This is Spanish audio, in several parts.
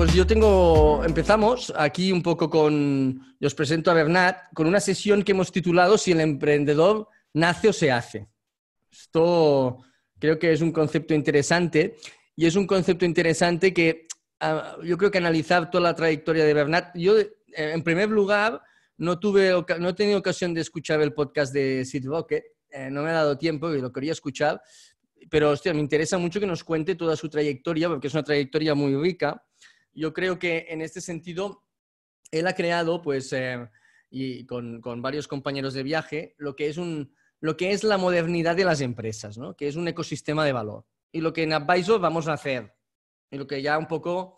pues yo tengo, empezamos aquí un poco con, yo os presento a Bernat, con una sesión que hemos titulado Si el emprendedor nace o se hace. Esto creo que es un concepto interesante y es un concepto interesante que ah, yo creo que analizar toda la trayectoria de Bernat, yo eh, en primer lugar no, tuve, no he tenido ocasión de escuchar el podcast de Sid Rocket, eh, no me ha dado tiempo y lo quería escuchar, pero hostia, me interesa mucho que nos cuente toda su trayectoria, porque es una trayectoria muy rica yo creo que en este sentido él ha creado, pues, eh, y con, varios compañeros de viaje, lo que, es un, lo que es la modernidad de las empresas, ¿no? que es un ecosistema de valor. Y lo que en Advisor vamos a hacer, y lo que ya un poco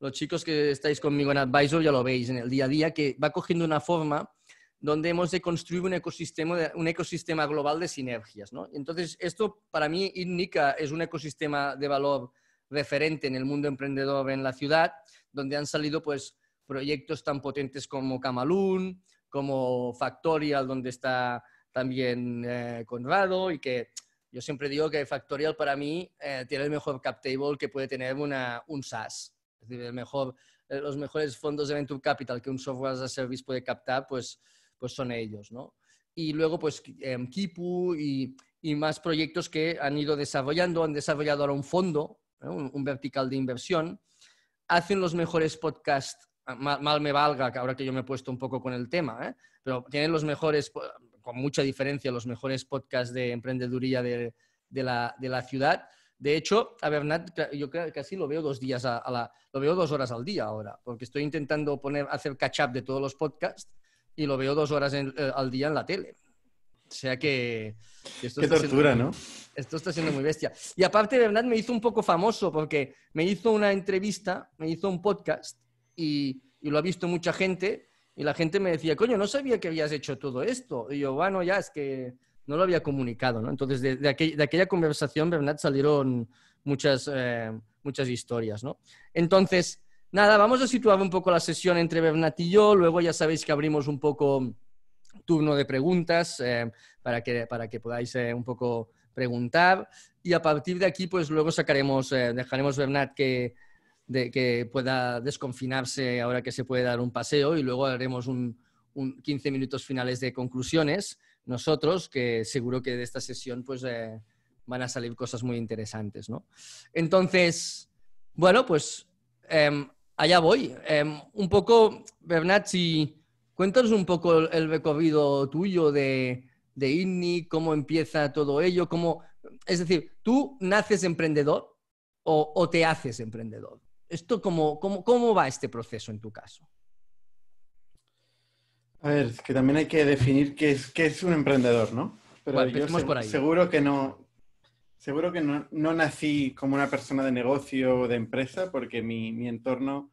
los chicos que estáis conmigo en Advisor ya lo veis en el día a día, que va cogiendo una forma donde hemos de construir un ecosistema, un ecosistema global de sinergias. ¿no? Entonces, esto para mí indica es un ecosistema de valor referente en el mundo emprendedor en la ciudad, donde han salido pues, proyectos tan potentes como Camalún, como Factorial, donde está también eh, Conrado, y que yo siempre digo que Factorial para mí eh, tiene el mejor cap table que puede tener una, un SaaS. Es decir, el mejor, eh, los mejores fondos de Venture Capital que un software as a service puede captar, pues, pues son ellos, ¿no? Y luego, pues, em, Kipu y, y más proyectos que han ido desarrollando, han desarrollado ahora un fondo un, vertical de inversión, hacen los mejores podcasts, ah, mal, me valga, que ahora que yo me he puesto un poco con el tema, ¿eh? pero tienen los mejores, con mucha diferencia, los mejores podcasts de emprendeduría de, la, ciudad. De hecho, a Bernat, yo casi lo veo dos días a, lo veo dos horas al día ahora, porque estoy intentando poner, hacer catch up de todos los podcasts y lo veo dos horas eh, al día en la tele. O sea que... esto Qué tortura, ¿no? Esto está siendo muy bestia. Y aparte, Bernat me hizo un poco famoso porque me hizo una entrevista, me hizo un podcast y, lo ha visto mucha gente y la gente me decía, coño, no sabía que habías hecho todo esto. Y yo, bueno, ya es que no lo había comunicado, ¿no? Entonces, de, aquella conversación, Bernat, salieron muchas, eh, muchas historias, ¿no? Entonces, nada, vamos a situar un poco la sesión entre Bernat y yo, luego ya sabéis que abrimos un poco turno de preguntas eh, para, que, para que podáis eh, un poco preguntar. Y a partir de aquí, pues luego sacaremos, eh, dejaremos Bernat que, que pueda desconfinarse ahora que se puede dar un paseo y luego haremos un, 15 minutos finales de conclusiones nosotros, que seguro que de esta sesión pues van a salir cosas muy interesantes, ¿no? Entonces, bueno, pues em, allá voy. Em, un poco, Bernat, si Cuéntanos un poco el recorrido tuyo de, de INNI, cómo empieza todo ello, cómo... Es decir, ¿tú naces emprendedor o, te haces emprendedor? Esto, cómo, cómo, va este proceso en tu caso? A ver, que también hay que definir qué es, qué es un emprendedor, ¿no? Pero bueno, por ahí. seguro que no, seguro que no, nací como una persona de negocio o de empresa, porque mi entorno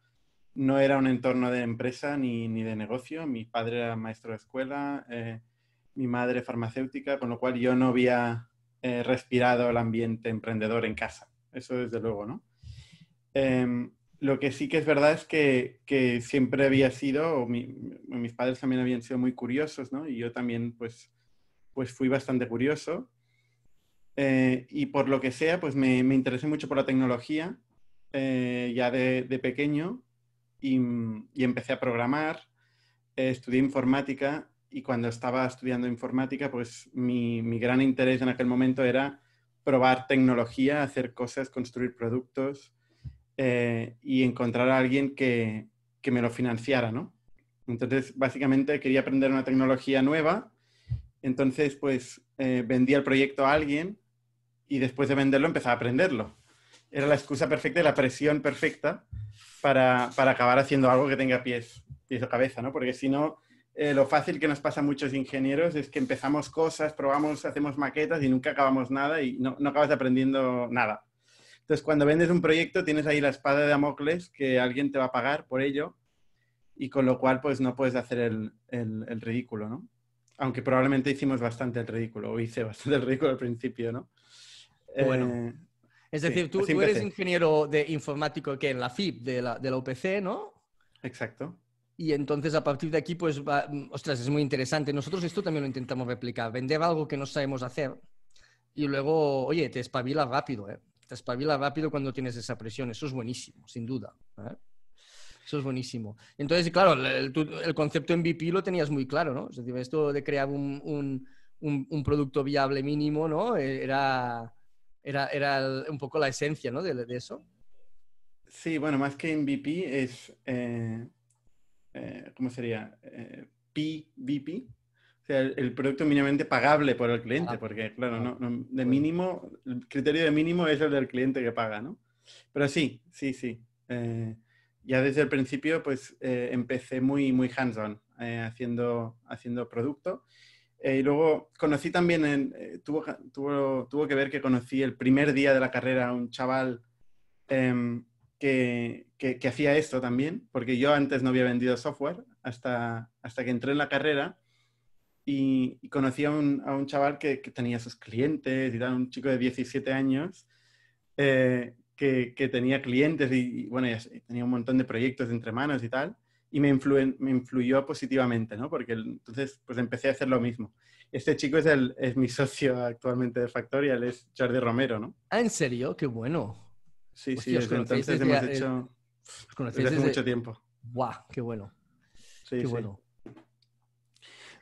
no era un entorno de empresa ni, de negocio. Mi padre era maestro de escuela, eh, mi madre farmacéutica, con lo cual yo no había eh, respirado el ambiente emprendedor en casa. Eso desde luego, ¿no? Em, lo que sí que es verdad es que, siempre había sido, mis padres también habían sido muy curiosos, ¿no? Y yo también, pues, pues fui bastante curioso. Eh, y por lo que sea, pues me, interesé mucho por la tecnología, ya de, de pequeño, Mm, y, empecé a programar, eh, estudié informática y cuando estaba estudiando informática, pues mi, gran interés en aquel momento era probar tecnología, hacer cosas, construir productos eh, y encontrar a alguien que, que me lo financiara, ¿no? Entonces, básicamente quería aprender una tecnología nueva. Entonces, pues eh, vendía el proyecto a alguien y después de venderlo empezaba a aprenderlo era la excusa perfecta y la presión perfecta para, acabar haciendo algo que tenga pies, pies o cabeza, ¿no? Porque si no, eh, lo fácil que nos pasa a muchos ingenieros es que empezamos cosas, probamos, hacemos maquetas y nunca acabamos nada y no, no acabas aprendiendo nada. Entonces, cuando vendes un proyecto, tienes ahí la espada de Damocles que alguien te va a pagar por ello y con lo cual, pues no puedes hacer el, ridículo, ¿no? Aunque probablemente hicimos bastante el ridículo, o hice bastante el ridículo al principio, ¿no? Bueno. Eh, es decir, tú, eres ingeniero de informático que en la FIP de la, OPC, ¿no? Exacto. Y entonces a partir de aquí, pues, va, mm, ostras, es muy interesante. Nosotros esto también lo intentamos replicar, vender algo que no sabemos hacer y luego, oye, te espabila rápido, ¿eh? Te espabila rápido cuando tienes esa presión. Eso es buenísimo, sin duda. ¿eh? Eso es buenísimo. Entonces, claro, el, concepto concepto MVP lo tenías muy claro, ¿no? Es decir, esto de crear un producto viable mínimo, ¿no? Eh, era era, un poco la esencia, ¿no? De, eso. Sí, bueno, más que MVP es, eh, eh, ¿cómo sería? PVP. Eh, o sea, el, producto mínimamente pagable por el cliente, ah, porque claro, ah, no, no, de mínimo, el criterio de mínimo es el del cliente que paga, ¿no? Pero sí, sí, sí. ya desde el principio, pues empecé muy, muy hands-on, haciendo, haciendo producto eh, y luego conocí también, eh, tuvo, tuvo, que ver que conocí el primer día de la carrera a un chaval em, que, que, hacía esto también, porque yo antes no había vendido software hasta, hasta que entré en la carrera y, conocí a un, chaval que, tenía sus clientes y tal, un chico de 17 años. Eh, que, tenía clientes y, bueno, tenía un montón de proyectos entre manos y tal y me, influyó positivamente, ¿no? Porque entonces pues empecé a hacer lo mismo. Este chico es, es mi socio actualmente de Factorial, es Jordi Romero, ¿no? Ah, ¿en serio? ¡Qué bueno! Sí, sí, entonces desde hemos eh, Desde hace mucho tiempo. ¡Guau! ¡Qué bueno! Sí, qué bueno.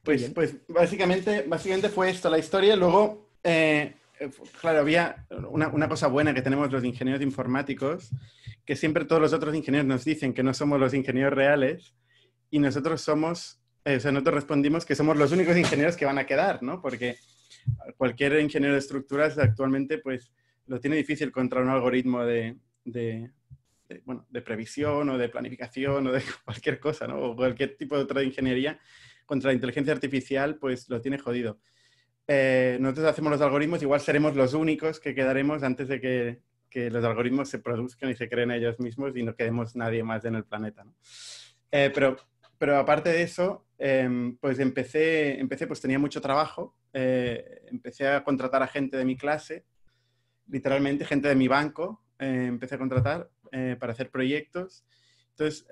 Pues, pues básicamente, básicamente fue esto la historia. Luego... Eh, eh, claro, había una, cosa buena que tenemos los ingenieros informáticos, que siempre todos los otros ingenieros nos dicen que no somos los ingenieros reales y nosotros somos, eh, nosotros respondimos que somos los únicos ingenieros que van a quedar, ¿no? Porque cualquier ingeniero de estructuras actualmente, pues, lo tiene difícil contra un algoritmo de, de previsión o de planificación o de cualquier cosa, ¿no? O cualquier tipo de otra ingeniería contra la inteligencia artificial, pues lo tiene jodido. Eh, nosotros hacemos los algoritmos, igual seremos los únicos que quedaremos antes de que, los algoritmos se produzcan y se creen ellos mismos y no quedemos nadie más en el planeta. Eh, pero, aparte de eso, em, pues empecé, empecé, pues tenía mucho trabajo, eh, empecé a contratar a gente de mi clase, literalmente gente de mi banco, empecé a contratar para hacer proyectos. Entonces,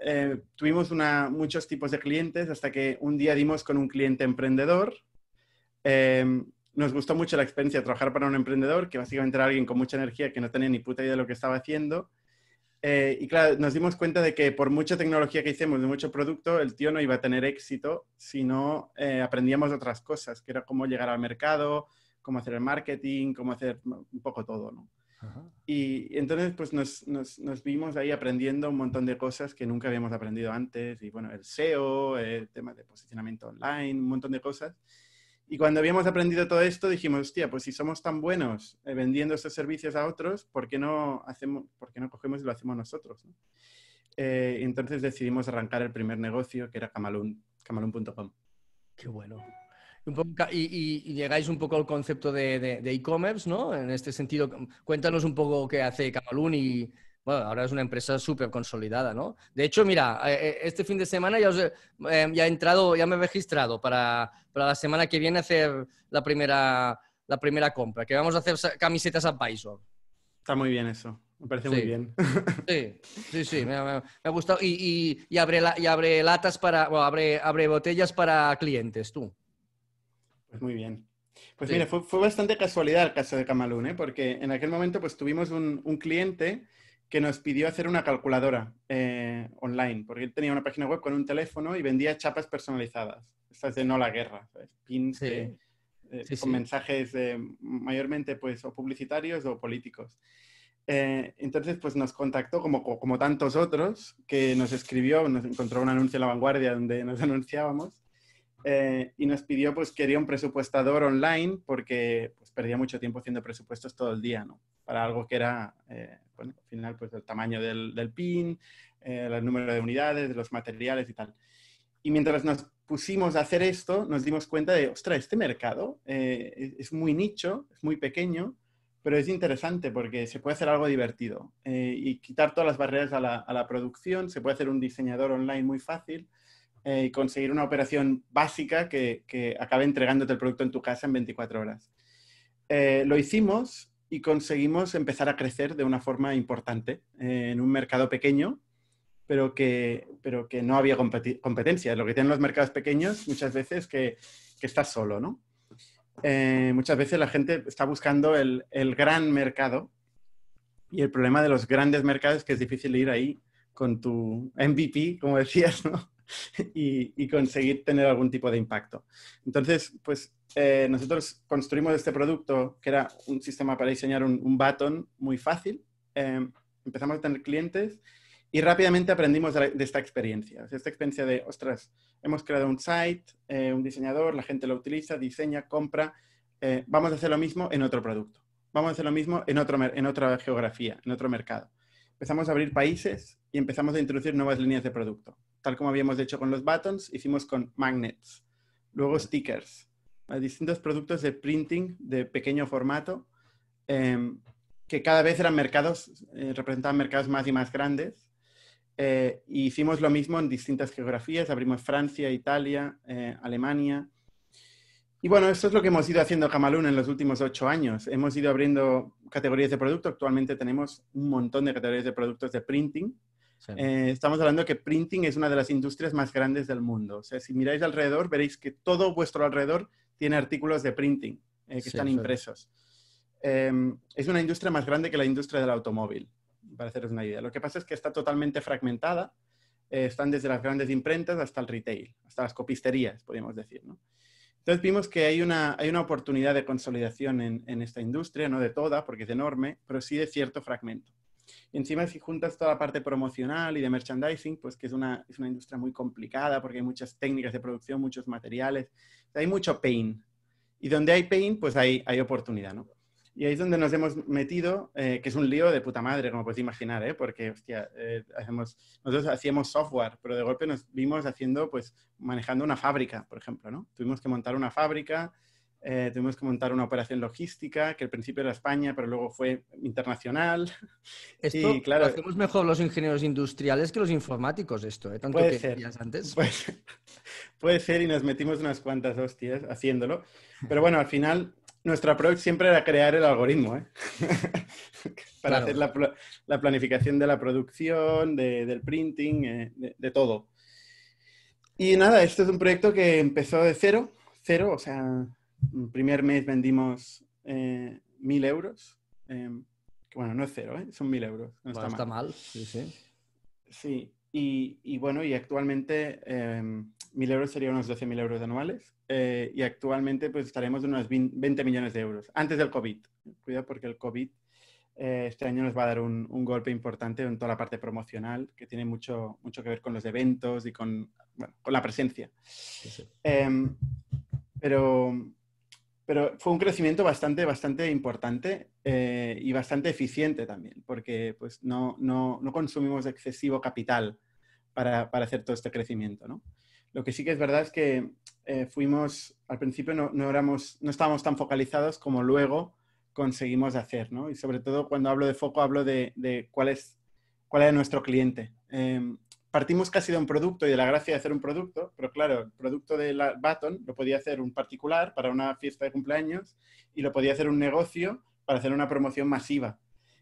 tuvimos una, muchos tipos de clientes hasta que un día dimos con un cliente emprendedor Em, nos gustó mucho la experiencia de trabajar para un emprendedor, que básicamente era alguien con mucha energía que no tenía ni puta idea de lo que estaba haciendo. Eh, y claro, nos dimos cuenta de que por mucha tecnología que hicimos, de mucho producto, el tío no iba a tener éxito si no eh, aprendíamos otras cosas, que era cómo llegar al mercado, cómo hacer el marketing, cómo hacer un poco todo, ¿no? Y entonces pues nos, nos, nos, vimos ahí aprendiendo un montón de cosas que nunca habíamos aprendido antes, y bueno, el SEO, el tema de posicionamiento online, un montón de cosas. Y cuando habíamos aprendido todo esto, dijimos, hostia, pues si somos tan buenos eh, vendiendo estos servicios a otros, ¿por qué no, hacemos, no cogemos y lo hacemos nosotros? Eh, entonces decidimos arrancar el primer negocio, que era Camalun.com. Qué bueno. y, llegáis un poco al concepto de e-commerce, ¿no? En este sentido, cuéntanos un poco qué hace Camalun y, bueno, ahora es una empresa súper consolidada, ¿no? De hecho, mira, eh, eh, este fin de semana ya, he, em, ya he entrado, ya me he registrado para, la semana que viene hacer la primera, la primera compra, que vamos a hacer camisetas Advisor. Está muy bien eso. Me parece muy bien. Sí, sí, sí, me, ha gustado. Y, abre y, abre, latas para, abre, abre botellas para clientes, tú. Pues muy bien. Pues mira, fue, bastante casualidad el caso de Camalún, ¿eh? porque en aquel momento pues tuvimos un, un cliente que nos pidió hacer una calculadora eh, online, porque él tenía una página web con un teléfono y vendía chapas personalizadas. Estas de no la guerra, pins eh, con mensajes eh, mayormente pues, o publicitarios o políticos. entonces, pues nos contactó, como, tantos otros, que nos escribió, nos encontró un anuncio en La Vanguardia donde nos anunciábamos y nos pidió, pues quería un presupuestador online porque pues, perdía mucho tiempo haciendo presupuestos todo el día, ¿no? para algo que era, eh, al final, pues el tamaño del, pin, eh, el número de unidades, los materiales y tal. Y mientras nos pusimos a hacer esto, nos dimos cuenta de, ostras, este mercado eh, e-, es muy nicho, es muy pequeño, pero es interesante porque se puede hacer algo divertido y quitar todas las barreras a la, producción, se puede hacer un diseñador online muy fácil y conseguir una operación básica que, que, acabe entregándote el producto en tu casa en 24 horas. lo hicimos y conseguimos empezar a crecer de una forma importante eh, en un mercado pequeño, pero que, pero que no había competencia. Lo que tienen los mercados pequeños muchas veces que, que estás solo, ¿no? Eh, muchas veces la gente está buscando el, el, gran mercado y el problema de los grandes mercados es que es difícil ir ahí con tu MVP, como decías, ¿no? y, conseguir tener algún tipo de impacto. Entonces, pues eh, nosotros construimos este producto que era un sistema para diseñar un, un muy fácil. Eh, empezamos a tener clientes y rápidamente aprendimos de, esta experiencia. de esta experiencia de, ostras, hemos creado un site, eh, un diseñador, la gente lo utiliza, diseña, compra. vamos a hacer lo mismo en otro producto. Vamos a hacer lo mismo en, otro, en otra geografía, en otro mercado empezamos a abrir países y empezamos a introducir nuevas líneas de producto tal como habíamos hecho con los buttons, hicimos con magnets, luego stickers, distintos productos de printing de pequeño formato, em, que cada vez eran mercados, eh, representaban mercados más y más grandes. Eh, hicimos lo mismo en distintas geografías, abrimos Francia, Italia, eh, Alemania. Y bueno, esto es lo que hemos ido haciendo Camalún en los últimos ocho años. Hemos ido abriendo categorías de producto. Actualmente tenemos un montón de categorías de productos de printing eh, estamos hablando que printing es una de las industrias más grandes del mundo. O sea, si miráis alrededor, veréis que todo vuestro alrededor tiene artículos de printing eh, que están impresos. Em, es una industria más grande que la industria del automóvil, para haceros una idea. Lo que pasa es que está totalmente fragmentada. Eh, están desde las grandes imprentas hasta el retail, hasta las copisterías, podríamos decir. Entonces vimos que hay una, hay una oportunidad de consolidación en, en, esta industria, no de toda, porque es enorme, pero sí de cierto fragmento. Y encima si juntas toda la parte promocional y de merchandising, pues que es una, es una industria muy complicada porque hay muchas técnicas de producción, muchos materiales, hay mucho pain. Y donde hay pain, pues hay, hay oportunidad, ¿no? Y ahí es donde nos hemos metido, eh, que es un lío de puta madre, como podéis imaginar, ¿eh? porque hostia, eh, hacemos, nosotros hacíamos software, pero de golpe nos vimos haciendo, pues, manejando una fábrica, por ejemplo, ¿no? Tuvimos que montar una fábrica, eh, tuvimos que montar una operación logística que al principio era España, pero luego fue internacional. Esto claro, lo hacemos mejor los ingenieros industriales que los informáticos, esto, ¿eh? Tanto puede que ser, antes. Puede, ser, y nos metimos unas cuantas hostias haciéndolo. Pero bueno, al final, nuestra approach siempre era crear el algoritmo, ¿eh? Para hacer la, planificación de la producción, del printing, de, de todo. Y nada, esto es un proyecto que empezó de cero, cero, o sea, el primer mes vendimos eh, mil euros. Em, que bueno, no es cero, ¿eh? son mil euros. No está, mal. mal. Sí, sí. sí y, bueno, y actualmente em, mil euros serían unos 12.000 mil euros anuales. Eh, y actualmente pues estaremos en unos 20 millones de euros antes del COVID. Cuidado porque el COVID eh, este año nos va a dar un, un, golpe importante en toda la parte promocional, que tiene mucho, mucho que ver con los eventos y con, con la presencia. Em, pero, pero fue un crecimiento bastante, bastante importante eh, y bastante eficiente también, porque pues, no, no, no consumimos excesivo capital para, para, hacer todo este crecimiento. ¿no? Lo que sí que es verdad es que eh, fuimos, al principio no, no, éramos, no estábamos tan focalizados como luego conseguimos hacer, ¿no? Y sobre todo cuando hablo de foco hablo de, de cuál, es, cuál es nuestro cliente. Em, partimos casi de un producto y de la gracia de hacer un producto, pero claro, el producto la Baton lo podía hacer un particular para una fiesta de cumpleaños y lo podía hacer un negocio para hacer una promoción masiva.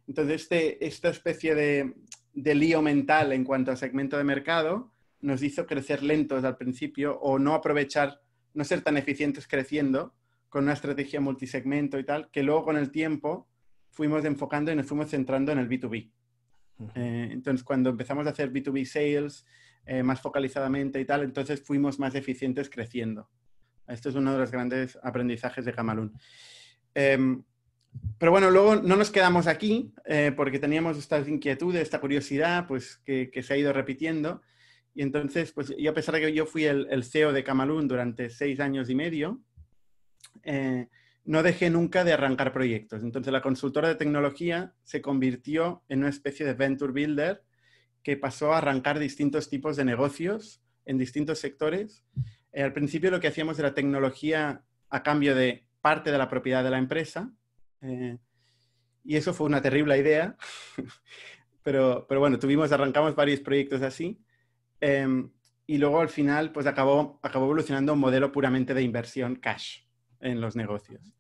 Entonces, este, esta especie de, de lío mental en cuanto al segmento de mercado nos hizo crecer lentos al principio o no aprovechar, no ser tan eficientes creciendo con una estrategia multisegmento y tal, que luego con el tiempo fuimos enfocando y nos fuimos centrando en el B2B. Eh, entonces, cuando empezamos a hacer B2B sales eh, más focalizadamente y tal, entonces fuimos más eficientes creciendo. Esto es uno de los grandes aprendizajes de Camalún. Em, pero bueno, luego no nos quedamos aquí eh, porque teníamos estas inquietudes, esta curiosidad pues, que, se ha ido repitiendo. Y entonces, pues yo a pesar de que yo fui el, CEO de Camalún durante seis años y medio, no dejé nunca de arrancar proyectos. Entonces la consultora de tecnología se convirtió en una especie de venture builder que pasó a arrancar distintos tipos de negocios en distintos sectores. Eh, al principio lo que hacíamos era tecnología a cambio de parte de la propiedad de la empresa. Eh, y eso fue una terrible idea. pero, pero bueno, tuvimos, arrancamos varios proyectos así. Em, y luego al final, pues acabó, acabó evolucionando un modelo puramente de inversión cash en los negocios.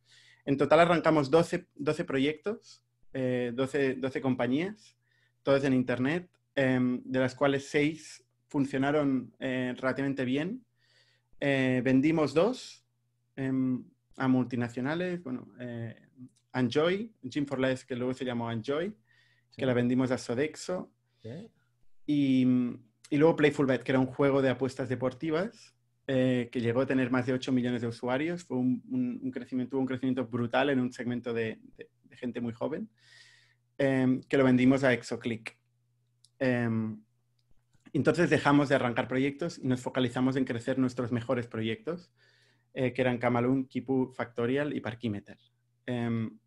En total arrancamos 12, 12 proyectos, 12, eh, compañías, todas en Internet, em, de las cuales 6 funcionaron eh, relativamente bien. Eh, vendimos dos em, a multinacionales, bueno, Enjoy, Jim for Less, que luego se llamó Enjoy, que la vendimos a Sodexo. Y, y, luego Playful Bet, que era un juego de apuestas deportivas, eh, que llegó a tener más de 8 millones de usuarios. Fue un, crecimiento, tuvo un crecimiento brutal en un segmento de, gente muy joven, em, que lo vendimos a Exoclick. Em, entonces dejamos de arrancar proyectos y nos focalizamos en crecer nuestros mejores proyectos, eh, que eran Camalún, Kipu, Factorial y Parkimeter. Em,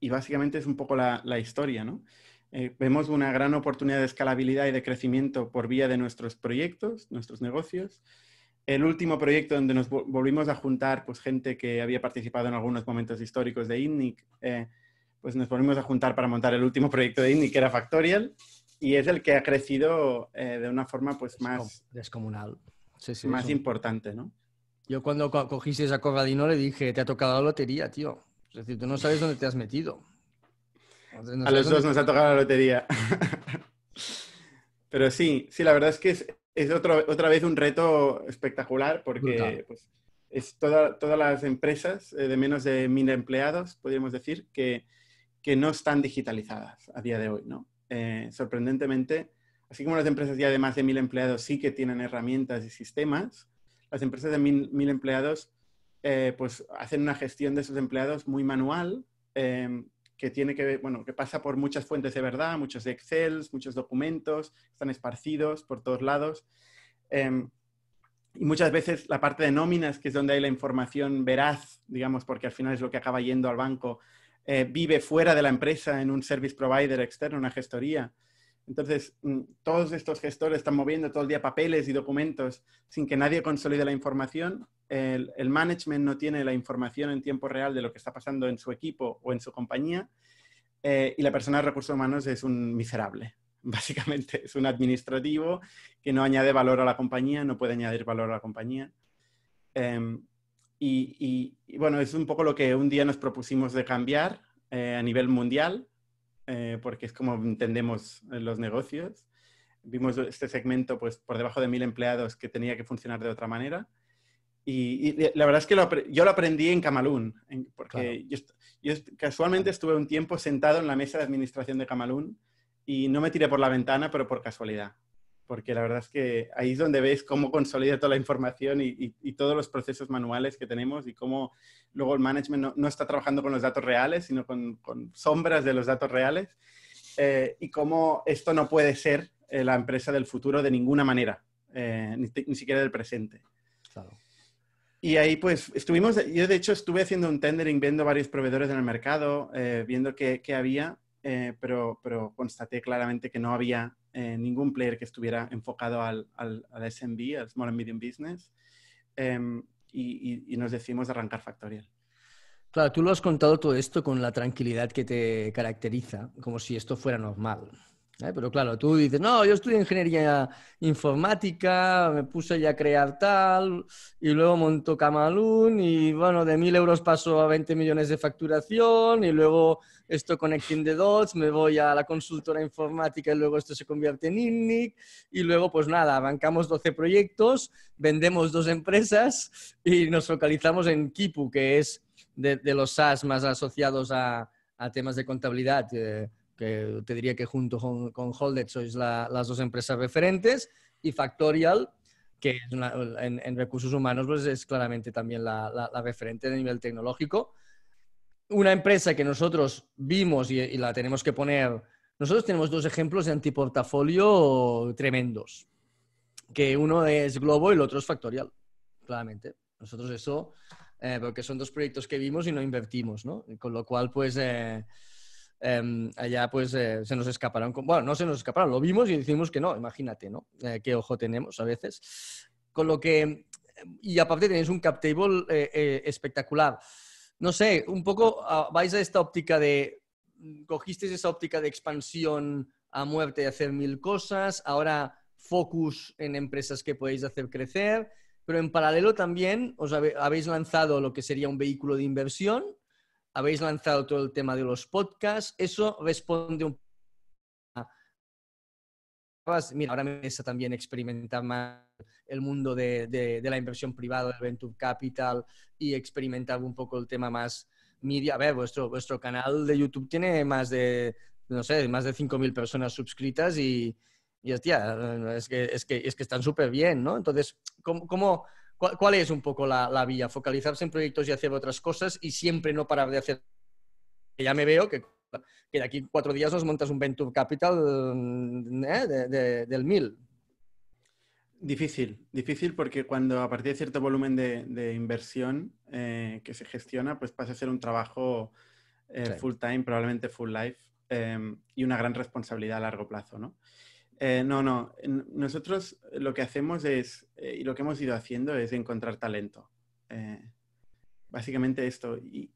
y básicamente es un poco la, la historia, ¿no? Eh, vemos una gran oportunidad de escalabilidad y de crecimiento por vía de nuestros proyectos, nuestros negocios. El último proyecto donde nos volvimos a juntar, pues gente que había participado en algunos momentos históricos de INNIC, eh, pues nos volvimos a juntar para montar el último proyecto de INNIC, que era Factorial, y es el que ha crecido eh, de una forma pues más... Descomunal. más importante, ¿no? Yo cuando cogiste esa corradino le dije, te ha tocado la lotería, tío. Es decir, tú no sabes dónde te has metido. A los dos nos ha tocado la lotería. Pero sí, sí, la verdad es que es, otra vez un reto espectacular porque pues, es todas las empresas eh, de menos de mil empleados, podríamos decir, que, que, no están digitalizadas a día de hoy, ¿no? Eh, sorprendentemente, así como las empresas ya de más de mil empleados sí que tienen herramientas y sistemas, las empresas de mil, mil empleados eh, pues hacen una gestión de sus empleados muy manual, eh, que tiene que que pasa por muchas fuentes de verdad, muchos Excel, muchos documentos, están esparcidos por todos lados. Em, y muchas veces la parte de nóminas, que es donde hay la información veraz, digamos, porque al final es lo que acaba yendo al banco, eh, vive fuera de la empresa en un service provider externo, una gestoría. Entonces, mm, todos estos gestores están moviendo todo el día papeles y documentos sin que nadie consolide la información. El, management no tiene la información en tiempo real de lo que está pasando en su equipo o en su compañía. Eh, y la persona de recursos humanos es un miserable, básicamente. Es un administrativo que no añade valor a la compañía, no puede añadir valor a la compañía. Em, y, bueno, es un poco lo que un día nos propusimos de cambiar eh, a nivel mundial eh, porque es como entendemos eh, los negocios. Vimos este segmento pues, por debajo de mil empleados que tenía que funcionar de otra manera. Y, la verdad es que yo lo aprendí en Camalún, porque yo, casualmente estuve un tiempo sentado en la mesa de administración de Camalún y no me tiré por la ventana, pero por casualidad porque la verdad es que ahí es donde veis cómo consolida toda la información y, todos los procesos manuales que tenemos y cómo luego el management no, está trabajando con los datos reales, sino con, sombras de los datos reales eh, y cómo esto no puede ser eh, la empresa del futuro de ninguna manera, eh, ni, siquiera del presente. Claro. Y ahí pues estuvimos, yo de hecho estuve haciendo un tendering viendo varios proveedores en el mercado, viendo qué, había, pero, pero constaté claramente que no había eh, ningún player que estuviera enfocado al, al, SMB, al Small and Medium Business, em, y, y, nos decidimos arrancar Factorial. Claro, tú lo has contado todo esto con la tranquilidad que te caracteriza, como si esto fuera normal. Eh, pero claro, tú dices, no, yo estudié ingeniería informática, me puse ya a crear tal, y luego monto Camalún, y bueno, de mil euros paso a 20 millones de facturación, y luego esto Connecting the Dots, me voy a la consultora informática y luego esto se convierte en INNIC, y luego pues nada, bancamos 12 proyectos, vendemos dos empresas y nos focalizamos en Kipu, que es de, los SaaS más asociados a, temas de contabilidad. Eh, que te diría que junto con, con Holded sois las dos empresas referentes, y Factorial, que en, en, recursos humanos pues es claramente también la, la, referente a nivel tecnológico. Una empresa que nosotros vimos y, la tenemos que poner, nosotros tenemos dos ejemplos de antiportafolio tremendos, que uno es Globo y el otro es Factorial, claramente. Nosotros eso, eh, porque son dos proyectos que vimos y no invertimos, ¿no? Con lo cual, pues... Eh, Em, allá pues eh, se nos escaparon, bueno, no se nos escaparon, lo vimos y decimos que no, imagínate, ¿no? Eh, qué ojo tenemos a veces. Con lo que, y aparte tenéis un cap table eh, espectacular. No sé, un poco ah, vais a esta óptica de, mm, cogisteis esa óptica de expansión a muerte y hacer mil cosas, ahora focus en empresas que podéis hacer crecer, pero en paralelo también os habéis lanzado lo que sería un vehículo de inversión, habéis lanzado todo el tema de los podcasts. Eso responde un Mira, ahora me interesa también experimentar más el mundo de, de, la inversión privada, de Venture Capital y experimentar un poco el tema más media. A ver, vuestro, vuestro canal de YouTube tiene más de, no sé, más de 5.000 personas suscritas y, hostia, es que, es que, es que están súper bien, ¿no? Entonces, ¿cómo, cómo ¿Cuál, es un poco la, vía? Focalizarse en proyectos y hacer otras cosas y siempre no parar de hacer. Que Ya me veo que, de aquí cuatro días nos montas un Venture Capital mm, ¿eh? del mil. Difícil, difícil porque cuando a partir de cierto volumen de, inversión eh, que se gestiona, pues pasa a ser un trabajo eh, full time, probablemente full life, y una gran responsabilidad a largo plazo, ¿no? Eh, no, no. Nosotros lo que hacemos es, eh, y lo que hemos ido haciendo es encontrar talento. Eh, básicamente esto. Y,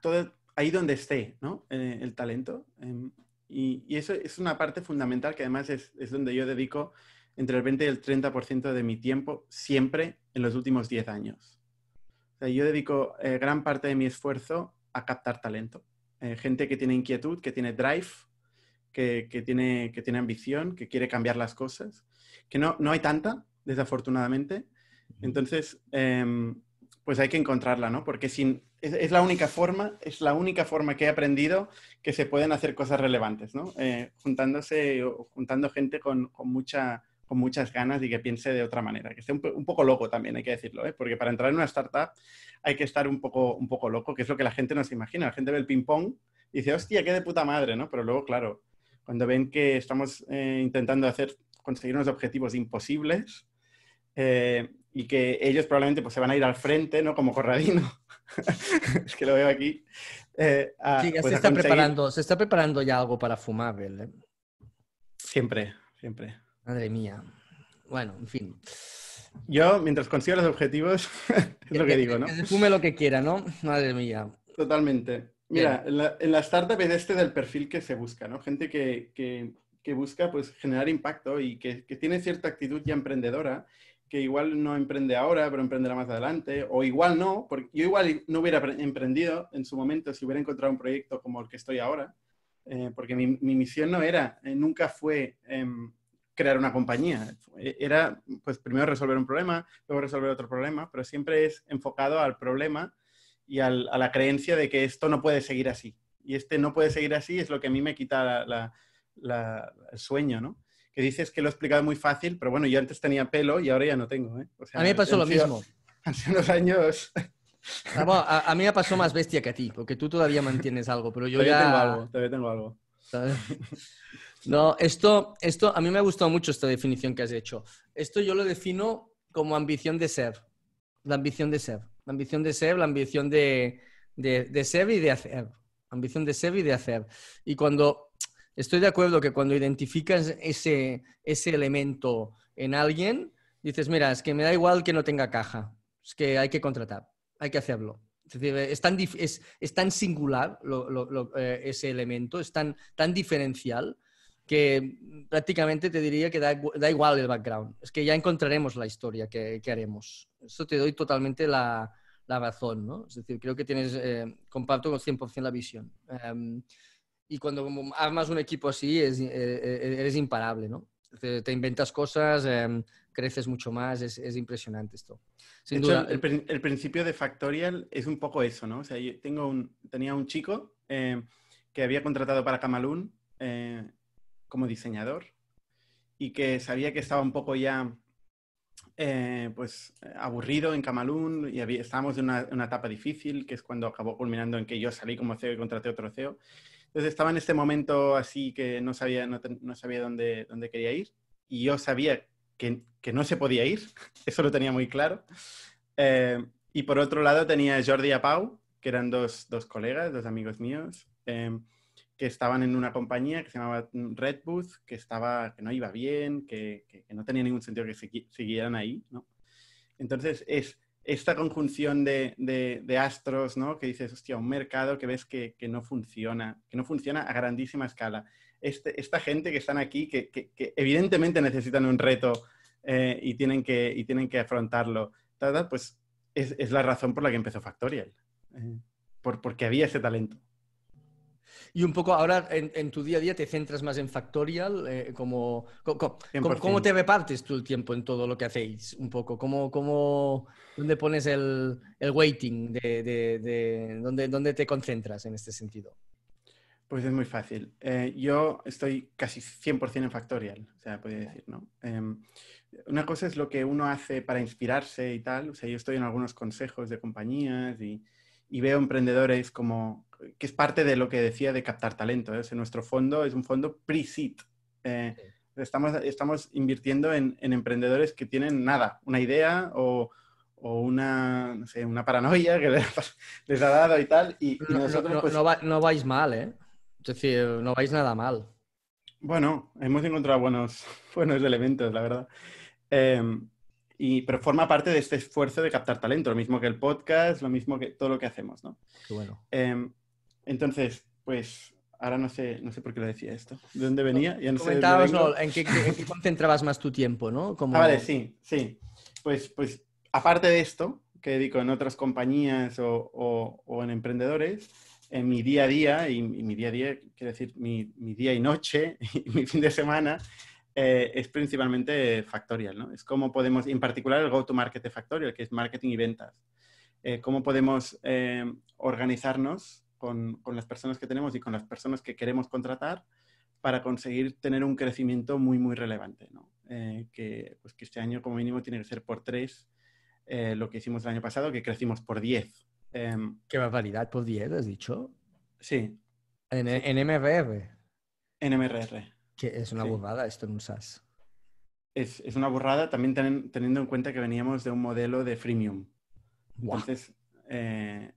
todo ahí donde esté, ¿no? el talento. Em, y, eso es una parte fundamental que además es, donde yo dedico entre el 20 y el 30% de mi tiempo siempre en los últimos 10 años. O yo dedico gran parte de mi esfuerzo a captar talento. gente que tiene inquietud, que tiene drive, que, tiene, que tiene ambición, que quiere cambiar las cosas, que no, no hay tanta, desafortunadamente. Entonces, em, pues hay que encontrarla, ¿no? Porque sin, es, la única forma, es la única forma que he aprendido que se pueden hacer cosas relevantes, ¿no? Eh, juntándose, juntando gente con, con, con muchas ganas y que piense de otra manera, que esté un, poco loco también, hay que decirlo, ¿eh? Porque para entrar en una startup hay que estar un poco, un poco loco, que es lo que la gente no se imagina. La gente ve el ping-pong y dice, hostia, qué de puta madre, ¿no? Pero luego, claro, cuando ven que estamos eh, intentando hacer, conseguir unos objetivos imposibles eh, y que ellos probablemente pues, se van a ir al frente, ¿no? Como Corradino. es que lo veo aquí. Eh, sí, pues, se, está preparando, se está preparando ya algo para fumar, vale Siempre, siempre. Madre mía. Bueno, en fin. Yo, mientras consiga los objetivos, es lo que, digo, ¿no? fume lo que quiera, ¿no? Madre mía. Totalmente. Mira, en la, en startup es este del perfil que se busca, ¿no? Gente que, que, busca pues generar impacto y que, que, tiene cierta actitud ya emprendedora, que igual no emprende ahora, pero emprenderá más adelante, o igual no, porque yo igual no hubiera emprendido en su momento si hubiera encontrado un proyecto como el que estoy ahora, eh, porque mi, misión no era, eh, nunca fue em, crear una compañía, e-, era pues primero resolver un problema, luego resolver otro problema, pero siempre es enfocado al problema y a la creencia de que esto no puede seguir así. Y este no puede seguir así es lo que a mí me quita el sueño, ¿no? Que dices que lo he explicado muy fácil, pero bueno, yo antes tenía pelo y ahora ya no tengo. ¿eh? a mí me pasó lo mismo. hace unos años. Ah, a, mí me pasó más bestia que a ti, porque tú todavía mantienes algo, pero yo todavía ya... tengo algo. No, esto, esto, a mí me ha gustado mucho esta definición que has hecho. Esto yo lo defino como ambición de ser, la ambición de ser. La ambición de ser, la ambición de, ser y de hacer. Ambición de ser y de hacer. Y cuando estoy de acuerdo que cuando identificas ese, elemento en alguien, dices, mira, es que me da igual que no tenga caja, es que hay que contratar, hay que hacerlo. Es, tan, singular eh, ese elemento, es tan, tan diferencial que prácticamente te diría que da, igual el background, es que ya encontraremos la historia que, que haremos. Eso te doy totalmente la, razón, ¿no? Es decir, creo que tienes, eh, comparto con 100% la visión. Em, y cuando armas un equipo así, es, eh, eh, eres imparable, ¿no? Te, inventas cosas, em, creces mucho más, es, impresionante esto. El, principio de Factorial es un poco eso, ¿no? O sea, yo tengo un, tenía un chico que había contratado para Camalún como diseñador y que sabía que estaba un poco ya eh, pues aburrido en Camalún y estábamos en una, etapa difícil, que es cuando acabó culminando en que yo salí como CEO y contraté otro CEO. Entonces estaba en este momento así que no sabía, no, sabía dónde, dónde quería ir y yo sabía que, no se podía ir, eso lo tenía muy claro. Eh, y por otro lado tenía Jordi y a Pau, que eran dos, colegas, dos amigos míos. Eh, que estaban en una compañía que se llamaba mm, Redbooth, que, estaba, que no iba bien, que, no tenía ningún sentido que siguieran ahí, Entonces es esta conjunción de, de, astros, ¿no? Que dices, hostia, un mercado que ves que, no funciona, que no funciona a grandísima escala. Este, esta gente que están aquí, que, que, evidentemente necesitan un reto eh, y, tienen que, y tienen que afrontarlo, pues es, la razón por la que empezó Factorial, eh, por, porque había ese talento. Y un poco ahora en, tu día a día te centras más en Factorial, eh, como, ¿cómo te repartes tú el tiempo en todo lo que hacéis? Un poco, ¿cómo, cómo, dónde pones el, el weighting? De, de, dónde, ¿Dónde te concentras en este sentido? Pues es muy fácil. Eh, yo estoy casi 100% en Factorial, o sea, podría decir, ¿no? Em, una cosa es lo que uno hace para inspirarse y tal, o sea, yo estoy en algunos consejos de compañías y, y veo emprendedores como, que es parte de lo que decía de captar talento. Es ¿eh? nuestro fondo es un fondo pre-seed. Eh, estamos, estamos invirtiendo en, emprendedores que tienen nada, una idea o, una, no sé, una paranoia que les ha dado y tal. Y, nosotros, pues no, vais mal, ¿eh? Es decir, no vais nada mal. Bueno, hemos encontrado buenos, buenos elementos, la verdad. Em, y, pero forma parte de este esfuerzo de captar talento, lo mismo que el podcast, lo mismo que todo lo que hacemos, ¿no? Qué bueno. Em, entonces, pues ahora no sé, no sé por qué lo decía esto. ¿De dónde venía? ¿en, qué, concentrabas más tu tiempo, ¿no? Como... Ah, vale, sí, sí. Pues, pues aparte de esto, que dedico en otras compañías o, en emprendedores, en mi día a día, y, mi día a día, quiero decir, mi, día y noche, y mi fin de semana, eh, es principalmente Factorial, ¿no? Es cómo podemos, en particular el go-to-market Factorial, que es marketing y ventas. Eh, cómo podemos eh, organizarnos con, las personas que tenemos y con las personas que queremos contratar para conseguir tener un crecimiento muy, muy relevante. Eh, que, pues, que este año como mínimo tiene que ser por tres eh, lo que hicimos el año pasado, que crecimos por diez. Eh, ¿Qué barbaridad? ¿Por diez has dicho? Sí. En, MRR. En MRR. Que es una burrada esto en un SAS. Es, una burrada también teniendo en cuenta que veníamos de un modelo de freemium. Entonces, eh,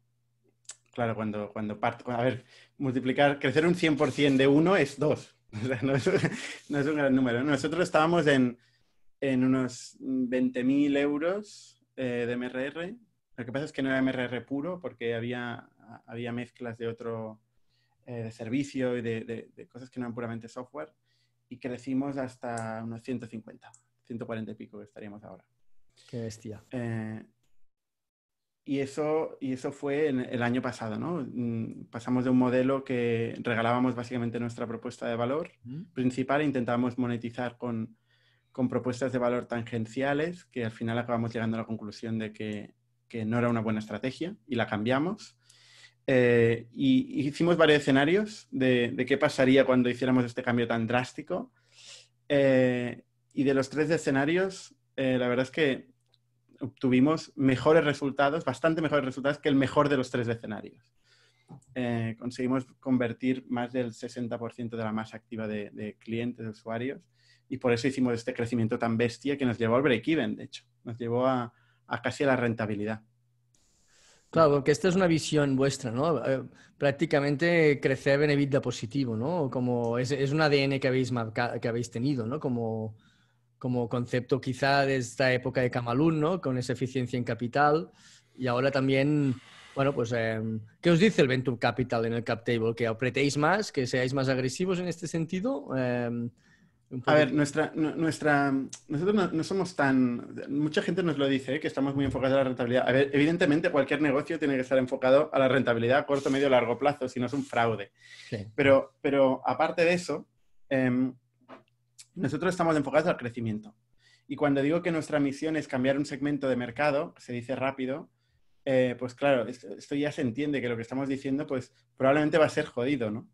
Claro, cuando, cuando parto, a ver, multiplicar, crecer un 100% de uno es dos, no, es, un gran número. Nosotros estábamos en, en unos 20.000 euros eh, de MRR. Lo que pasa es que no era MRR puro porque había, había mezclas de otro eh, servicio y de, cosas que no eran puramente software. Y crecimos hasta unos 150, 140 y pico que estaríamos ahora. Qué bestia. Eh, y eso, y eso fue en el año pasado, ¿no? Mm, pasamos de un modelo que regalábamos básicamente nuestra propuesta de valor principal, e intentábamos monetizar con, con propuestas de valor tangenciales, que al final acabamos llegando a la conclusión de que, que no era una buena estrategia y la cambiamos. Eh, y, hicimos varios escenarios de, de, qué pasaría cuando hiciéramos este cambio tan drástico. Eh, y de los tres escenarios, eh, la verdad es que obtuvimos mejores resultados, bastante mejores resultados que el mejor de los tres escenarios. Eh, conseguimos convertir más del 60% de la masa activa de, clientes, de usuarios, y por eso hicimos este crecimiento tan bestia que nos llevó al break-even, de hecho, nos llevó a, casi a la rentabilidad. Claro, porque esta es una visión vuestra, ¿no? Eh, prácticamente crecer en positivo, ¿no? Como es, un ADN que habéis, marcado, que habéis tenido, ¿no? Como, como concepto quizá de esta época de Camalún, ¿no? Con esa eficiencia en capital. Y ahora también, bueno, pues, em, ¿qué os dice el Venture Capital en el Cap Table? ¿Que apretéis más? ¿Que seáis más agresivos en este sentido? Em, a ver, nuestra, nuestra, nosotros no, somos tan... Mucha gente nos lo dice, ¿eh? que estamos muy enfocados a la rentabilidad. A ver, evidentemente cualquier negocio tiene que estar enfocado a la rentabilidad a corto, medio, largo plazo, si no es un fraude. Sí. Pero, pero aparte de eso, em, nosotros estamos enfocados al crecimiento. Y cuando digo que nuestra misión es cambiar un segmento de mercado, se dice rápido, eh, pues claro, esto, ya se entiende que lo que estamos diciendo, pues probablemente va a ser jodido, ¿no?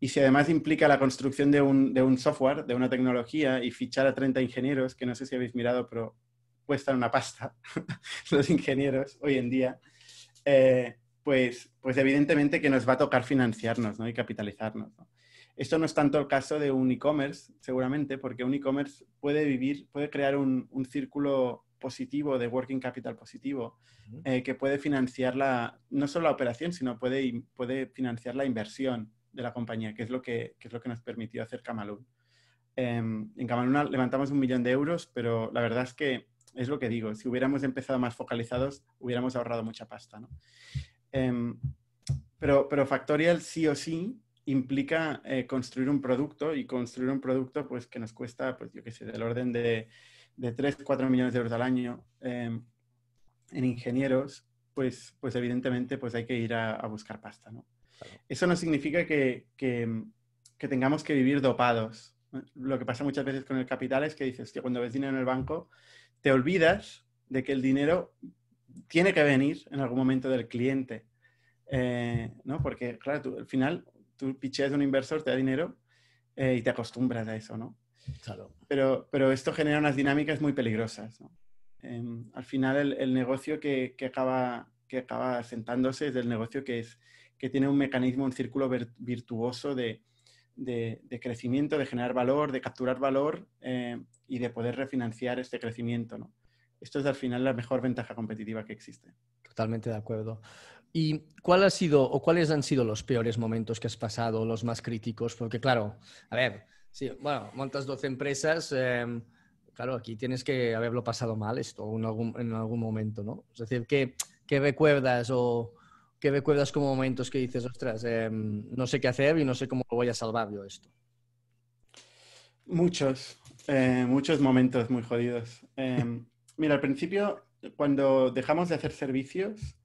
Y si además implica la construcción de un, software, de una tecnología y fichar a 30 ingenieros, que no sé si habéis mirado, pero cuestan una pasta los ingenieros hoy en día, eh, pues, pues evidentemente que nos va a tocar financiarnos ¿no? y capitalizarnos. Esto no es tanto el caso de un e-commerce, seguramente, porque un e-commerce puede vivir, puede crear un, círculo positivo de working capital positivo eh, que puede financiar la, no solo la operación, sino puede, puede financiar la inversión de la compañía, que es lo que, es lo que nos permitió hacer Camalún. Em, en Camaluna levantamos un millón de euros, pero la verdad es que es lo que digo, si hubiéramos empezado más focalizados, hubiéramos ahorrado mucha pasta. Em, pero, pero Factorial sí o sí implica eh, construir un producto y construir un producto pues que nos cuesta, pues yo qué sé, del orden de, de 3, 4 millones de euros al año em, en ingenieros, pues, pues evidentemente pues hay que ir a, buscar pasta, ¿no? Eso no significa em, que, tengamos que vivir dopados. Lo que pasa muchas veces con el capital es que dices que cuando ves dinero en el banco, te olvidas de que el dinero tiene que venir en algún momento del cliente. Eh, ¿no? Porque, claro, al final tú picheas un inversor, te da dinero eh, y te acostumbras a eso, ¿no? Claro. Pero, pero esto genera unas dinámicas muy peligrosas, em, al final el, negocio que, acaba, que acaba sentándose es el negocio que, es, que tiene un mecanismo, un círculo virtuoso de, de, crecimiento, de generar valor, de capturar valor eh, y de poder refinanciar este crecimiento, ¿no? Esto es al final la mejor ventaja competitiva que existe. Totalmente de acuerdo. ¿Y cuál ha sido o cuáles han sido los peores momentos que has pasado, los más críticos? Porque claro, a ver, si bueno, montas 12 empresas, em, claro, aquí tienes que haberlo pasado mal esto en algún, momento, ¿no? Es decir, ¿qué, qué recuerdas o qué recuerdas como momentos que dices, ostras, em, no sé qué hacer y no sé cómo voy a salvar yo esto? Muchos, eh, muchos momentos muy jodidos. Em, mira, al principio, cuando dejamos de hacer servicios,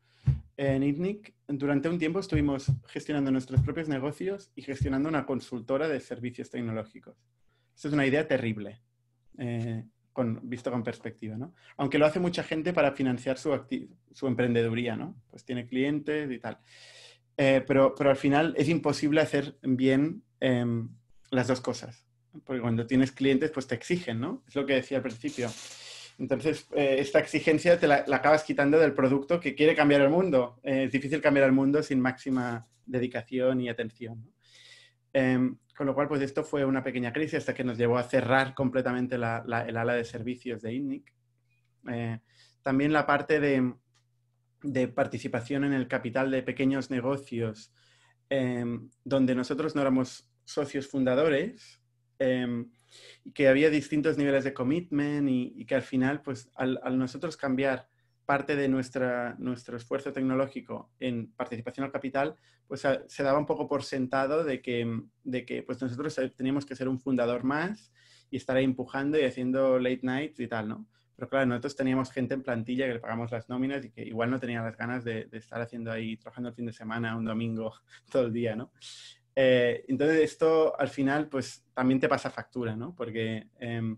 en ITNIC durante un tiempo estuvimos gestionando nuestros propios negocios y gestionando una consultora de servicios tecnológicos. Esa es una idea terrible, eh, con, visto con perspectiva, ¿no? Aunque lo hace mucha gente para financiar su, su emprendeduría, ¿no? Pues tiene clientes y tal. Eh, pero, al final es imposible hacer bien em, las dos cosas. Porque cuando tienes clientes, pues te exigen, ¿no? Es lo que decía al principio entonces, eh, esta exigencia te la, acabas quitando del producto que quiere cambiar el mundo. Eh, es difícil cambiar el mundo sin máxima dedicación y atención. Em, con lo cual, pues esto fue una pequeña crisis hasta que nos llevó a cerrar completamente el ala de servicios de INNIC. Eh, también la parte de, de, participación en el capital de pequeños negocios, em, donde nosotros no éramos socios fundadores, em, y que había distintos niveles de commitment y, que al final, pues al, nosotros cambiar parte de nuestra, nuestro esfuerzo tecnológico en participación al capital, pues se daba un poco por sentado de que, de que pues nosotros eh, teníamos que ser un fundador más y estar ahí empujando y haciendo late nights y tal, ¿no? Pero claro, nosotros teníamos gente en plantilla que le pagamos las nóminas y que igual no tenía las ganas de, de estar haciendo ahí, trabajando el fin de semana, un domingo, todo el día, ¿no? Eh, entonces esto al final pues también te pasa factura, ¿no? Porque em,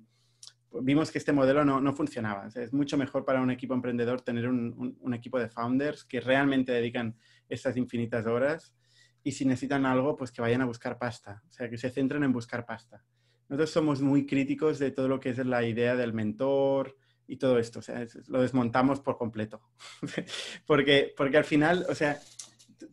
vimos que este modelo no, no funcionaba. es mucho mejor para un equipo emprendedor tener un, un, equipo de founders que realmente dedican estas infinitas horas y si necesitan algo pues que vayan a buscar pasta, o sea, que se centren en buscar pasta. Nosotros somos muy críticos de todo lo que es la idea del mentor, y todo esto. O sea, lo desmontamos por completo. porque, porque al final, o sea,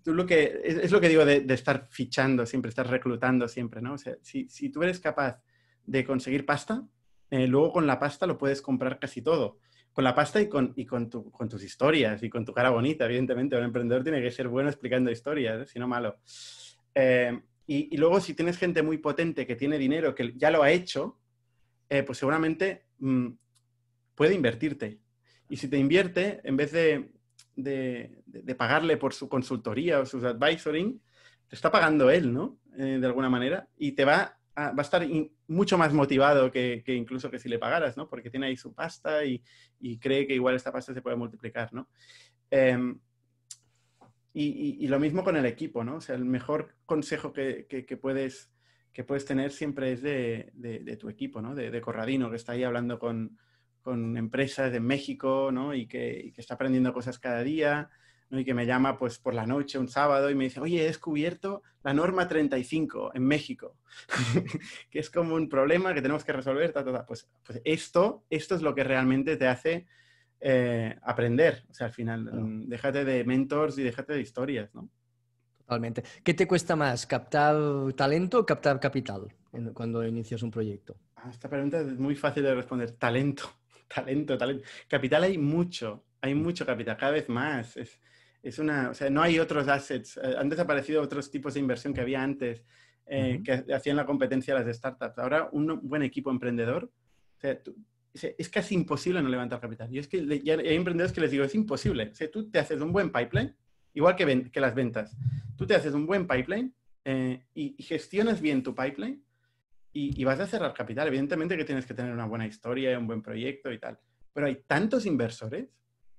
lo que, es, lo que digo de, estar fichando siempre, estar reclutando siempre, ¿no? O sea, si, tú eres capaz de conseguir pasta, eh, luego con la pasta lo puedes comprar casi todo. Con la pasta y, con, y con, con, tus historias y con tu cara bonita, evidentemente. Un emprendedor tiene que ser bueno explicando historias, ¿eh? si no malo. Eh, y, luego si tienes gente muy potente que tiene dinero, que ya lo ha hecho, pues seguramente mm, puede invertirte. Y si te invierte, en vez de de, pagarle por su consultoría o sus advisoring, te está pagando él, ¿no? Eh, de alguna manera, y te va a, estar mucho más motivado que, incluso que si le pagaras, ¿no? Porque tiene ahí su pasta y, cree que igual esta pasta se puede multiplicar, ¿no? Em, y, lo mismo con el equipo, ¿no? O sea, el mejor consejo que, puedes, que puedes tener siempre es de, tu equipo, ¿no? De, de, Corradino, que está ahí hablando con, con empresas de México, ¿no? Y que, está aprendiendo cosas cada día, Y que me llama pues por la noche, un sábado, y me dice, oye, he descubierto la norma 35 en México, que es como un problema que tenemos que resolver, pues, pues, esto, esto es lo que realmente te hace eh, aprender, o sea, al final, mm, déjate de mentors y déjate de historias, ¿no? Totalmente. ¿Qué te cuesta más, captar talento o captar capital cuando inicias un proyecto? Ah, esta pregunta es muy fácil de responder. Talento talento, talento. Capital hay mucho, hay mm. mucho capital, cada vez más. Es, una, o sea, no hay otros assets. Eh, han desaparecido otros tipos de inversión que había antes eh, que hacían la competencia a las startups. Ahora, un buen equipo emprendedor, o sea, es casi imposible no levantar capital. Y es que ya hay emprendedores que les digo, es imposible. O sea, tú te haces un buen pipeline, igual que, las ventas. Tú te haces un buen pipeline eh, y gestionas bien tu pipeline y, vas a cerrar capital. Evidentemente que tienes que tener una buena historia, un buen proyecto y tal. Pero hay tantos inversores,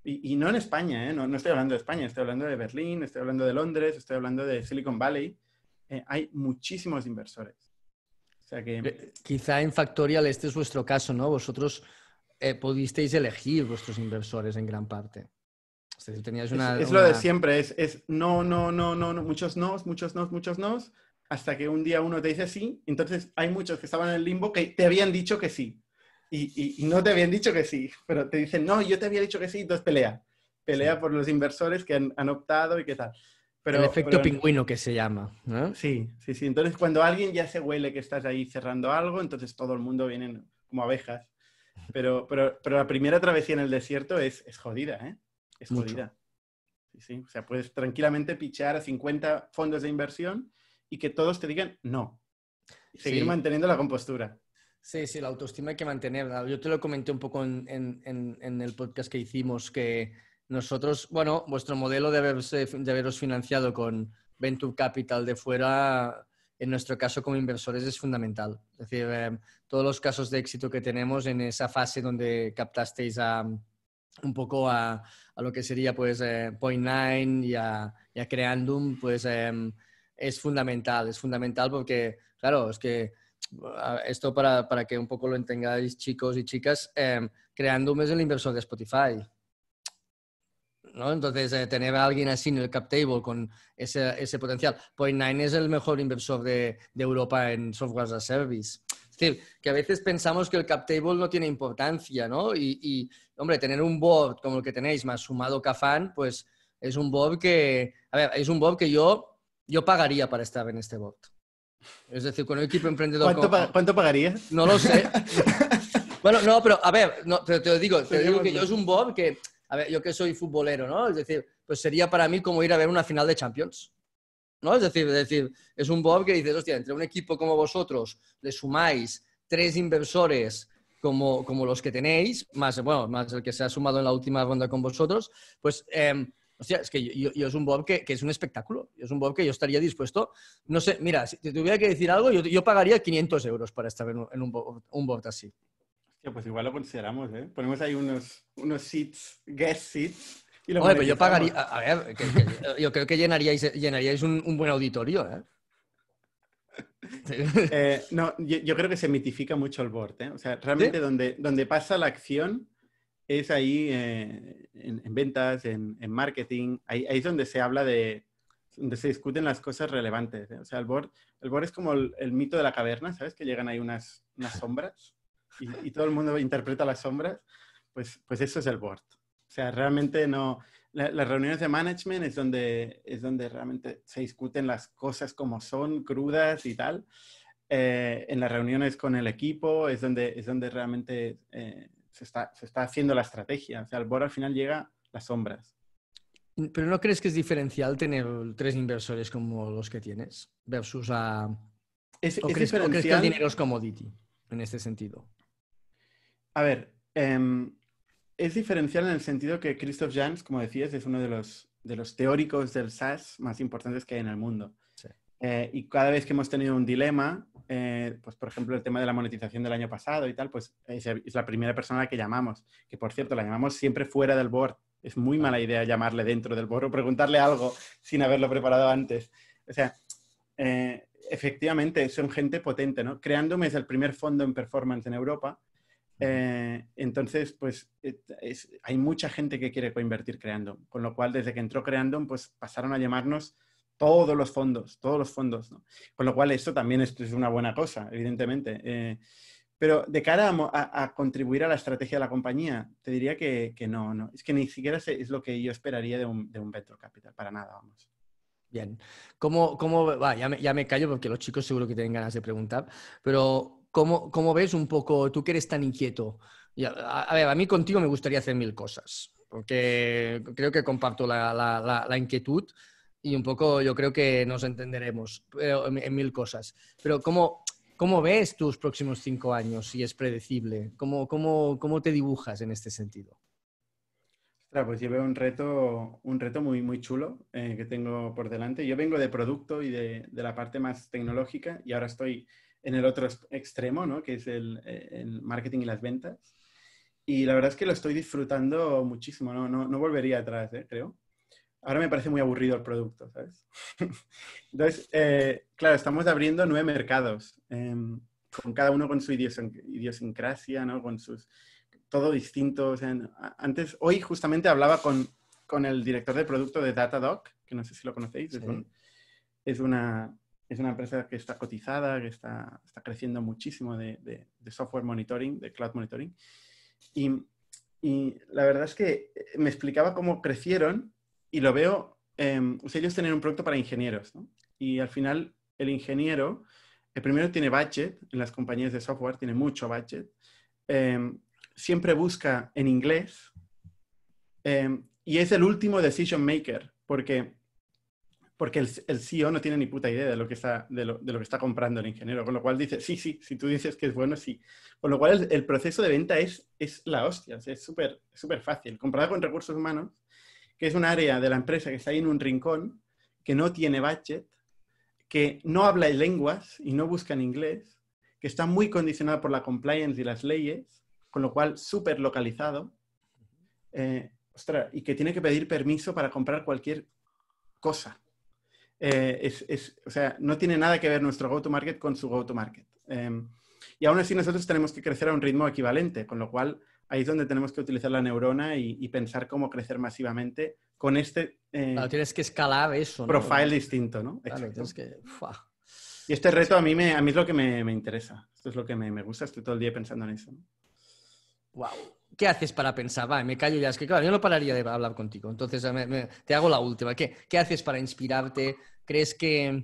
y, no en España, ¿eh? no, no, estoy hablando de España, estoy hablando de Berlín, estoy hablando de Londres, estoy hablando de Silicon Valley. Eh, hay muchísimos inversores. O sea que... Eh, quizá en Factorial este es vuestro caso, ¿no? Vosotros pudisteis elegir vuestros inversores en gran parte. es, lo de siempre, es, es, no, no, no, no, no, muchos no, muchos no, muchos no, hasta que un día uno te dice sí, entonces hay muchos que estaban en el limbo que te habían dicho que sí. Y, no te habían dicho que sí, pero te dicen, no, yo te había dicho que sí, entonces pelea. Pelea por los inversores que han, optado y qué tal. Pero, el efecto pingüino que se llama. ¿no? Sí, sí, sí. Entonces cuando alguien ya se huele que estás ahí cerrando algo, entonces todo el mundo viene como abejas. Pero, pero, pero la primera travesía en el desierto es, es jodida, ¿eh? Es jodida. Sí, sí. O sea, puedes tranquilamente pichar a 50 fondos de inversión y que todos te digan no. seguir manteniendo la compostura. Sí, sí, la autoestima hay que mantenerla. Yo te lo comenté un poco en, en, el podcast que hicimos, que nosotros, bueno, vuestro modelo de, eh, de haberos financiado con Venture Capital de fuera, en nuestro caso como inversores es fundamental. Es decir, eh, todos los casos de éxito que tenemos en esa fase donde captasteis a, un poco a, a lo que sería pues eh, Point Nine y a, Creandum, pues... Em, es fundamental, es fundamental porque, claro, es que esto para, para que un poco lo entendáis chicos y chicas, eh, creando es el inversor de Spotify. ¿no? Entonces, eh, tener a alguien así en el cap table con ese, ese potencial. Point9 es el mejor inversor de, de Europa en software as a service. Es decir, que a veces pensamos que el cap table no tiene importancia, ¿no? Y, y hombre, tener un board como el que tenéis, más sumado Cafán, pues es un board que, a ver, es un board que yo yo pagaría para estar en este bot. Es decir, con un equipo emprendedor. ¿Cuánto, pagaría? ¿cuánto No lo sé. bueno, no, pero a ver, te digo, que yo es un bot que, a ver, yo que soy futbolero, ¿no? Es decir, pues sería para mí como ir a ver una final de Champions. ¿No? Es decir, es decir, es un Bob que dices, hostia, entre un equipo como vosotros le sumáis tres inversores como, como los que tenéis, más, bueno, más el que se ha sumado en la última ronda con vosotros, pues em, sea, es que yo, es un bob que, es un espectáculo. Yo es un bob que yo estaría dispuesto. No sé, mira, si te tuviera que decir algo, yo, pagaría 500 euros para estar en un, bob, así. pues igual lo consideramos, ¿eh? Ponemos ahí unos, unos seats, guest seats. yo pagaría. A, ver, yo creo que llenaríais, llenaríais un, buen auditorio, ¿eh? eh no, yo, creo que se mitifica mucho el board. ¿eh? O sea, realmente donde, donde pasa la acción es ahí eh, en, ventas, en, marketing, ahí, ahí, es donde se habla de, donde se discuten las cosas relevantes. ¿eh? O sea, el board, el board es como el, mito de la caverna, ¿sabes? Que llegan ahí unas, unas sombras y, todo el mundo interpreta las sombras. Pues, pues eso es el board. O sea, realmente no... las reuniones de management es donde, es donde realmente se discuten las cosas como son, crudas y tal. Eh, en las reuniones con el equipo es donde, es donde realmente se está, haciendo la estrategia. O sea, al final llega las sombras. ¿Pero no crees que es diferencial tener tres inversores como los que tienes versus a... ¿O, crees, que el dinero en este sentido? A ver, em, es diferencial en el sentido que Christoph Jans, como decías, es uno de los teóricos del SaaS más importantes que hay en el mundo. Eh, y cada vez que hemos tenido un dilema, eh, pues por ejemplo el tema de la monetización del año pasado y tal, pues es, la primera persona a la que llamamos, que por cierto la llamamos siempre fuera del board. Es muy mala idea llamarle dentro del board o preguntarle algo sin haberlo preparado antes. O sea, eh, efectivamente son gente potente, ¿no? Creándome es el primer fondo en performance en Europa. entonces, pues hay mucha gente que quiere coinvertir Creandum. con lo cual desde que entró Creandum, pues pasaron a llamarnos todos los fondos, todos los fondos. Con lo cual, esto también esto es una buena cosa, evidentemente. Eh, pero de cara a, contribuir a la estrategia de la compañía, te diría que, no, no. Es que ni siquiera es lo que yo esperaría de un, de venture capital, para nada, vamos. Bien. ¿Cómo, Ya me, callo porque los chicos seguro que tienen ganas de preguntar, pero ¿cómo, ves un poco, tú que eres tan inquieto? a, ver, a mí contigo me gustaría hacer mil cosas, porque creo que comparto la inquietud y un poco yo creo que nos entenderemos en, mil cosas. Pero ¿cómo, ¿cómo ves tus próximos cinco años si es predecible? ¿Cómo, cómo, cómo te dibujas en este sentido? Claro, pues yo veo un reto, un reto muy, muy chulo eh, que tengo por delante. Yo vengo de producto y de, de, la parte más tecnológica y ahora estoy en el otro extremo, ¿no? que es el, marketing y las ventas. Y la verdad es que lo estoy disfrutando muchísimo, no, no, no volvería atrás, ¿eh? creo ahora me parece muy aburrido el producto, ¿sabes? Entonces, eh, claro, estamos abriendo nueve mercados, em, con cada uno con su idiosincrasia, ¿no? Con sus, todo distinto. O sea, antes, hoy justamente hablaba con, el director de producto de Datadoc, que no sé si lo conocéis, es, una, es una empresa que está cotizada, que está, está creciendo muchísimo de, software monitoring, de cloud monitoring. Y, y la verdad es que eh, me explicaba cómo crecieron y lo veo, eh, ellos tienen un producto para ingenieros, ¿no? Y al final el ingeniero, el primero tiene budget, en las compañías de software tiene mucho budget, em, siempre busca en inglés em, y es el último decision maker, porque, porque el, el, CEO no tiene ni puta idea de lo, que está, de lo, que está comprando el ingeniero, con lo cual dice, sí, sí, si tú dices que es bueno, sí. Con lo cual el, proceso de venta es, es la hostia, es súper fácil. Comparado con recursos humanos, que es un área de la empresa que está ahí en un rincón, que no tiene budget, que no habla lenguas y no busca en inglés, que está muy condicionado por la compliance y las leyes, con lo cual súper localizado, eh, y que tiene que pedir permiso para comprar cualquier cosa. Eh, o sea, no tiene nada que ver nuestro go-to-market con su go-to-market. Em, y aún así nosotros tenemos que crecer a un ritmo equivalente, con lo cual ahí es donde tenemos que utilizar la neurona y, pensar cómo crecer masivamente con este... Eh, tienes que escalar eso. Profile distinto, ¿no? Y este reto a mí, me, a mí es lo que me, interesa. Esto es lo que me, me, gusta. Estoy todo el día pensando en eso. Wow. ¿Qué haces para pensar? Va, me callo ya. Es que claro, yo no pararía de hablar contigo. Entonces te hago la última. ¿Qué, haces para inspirarte? ¿Crees que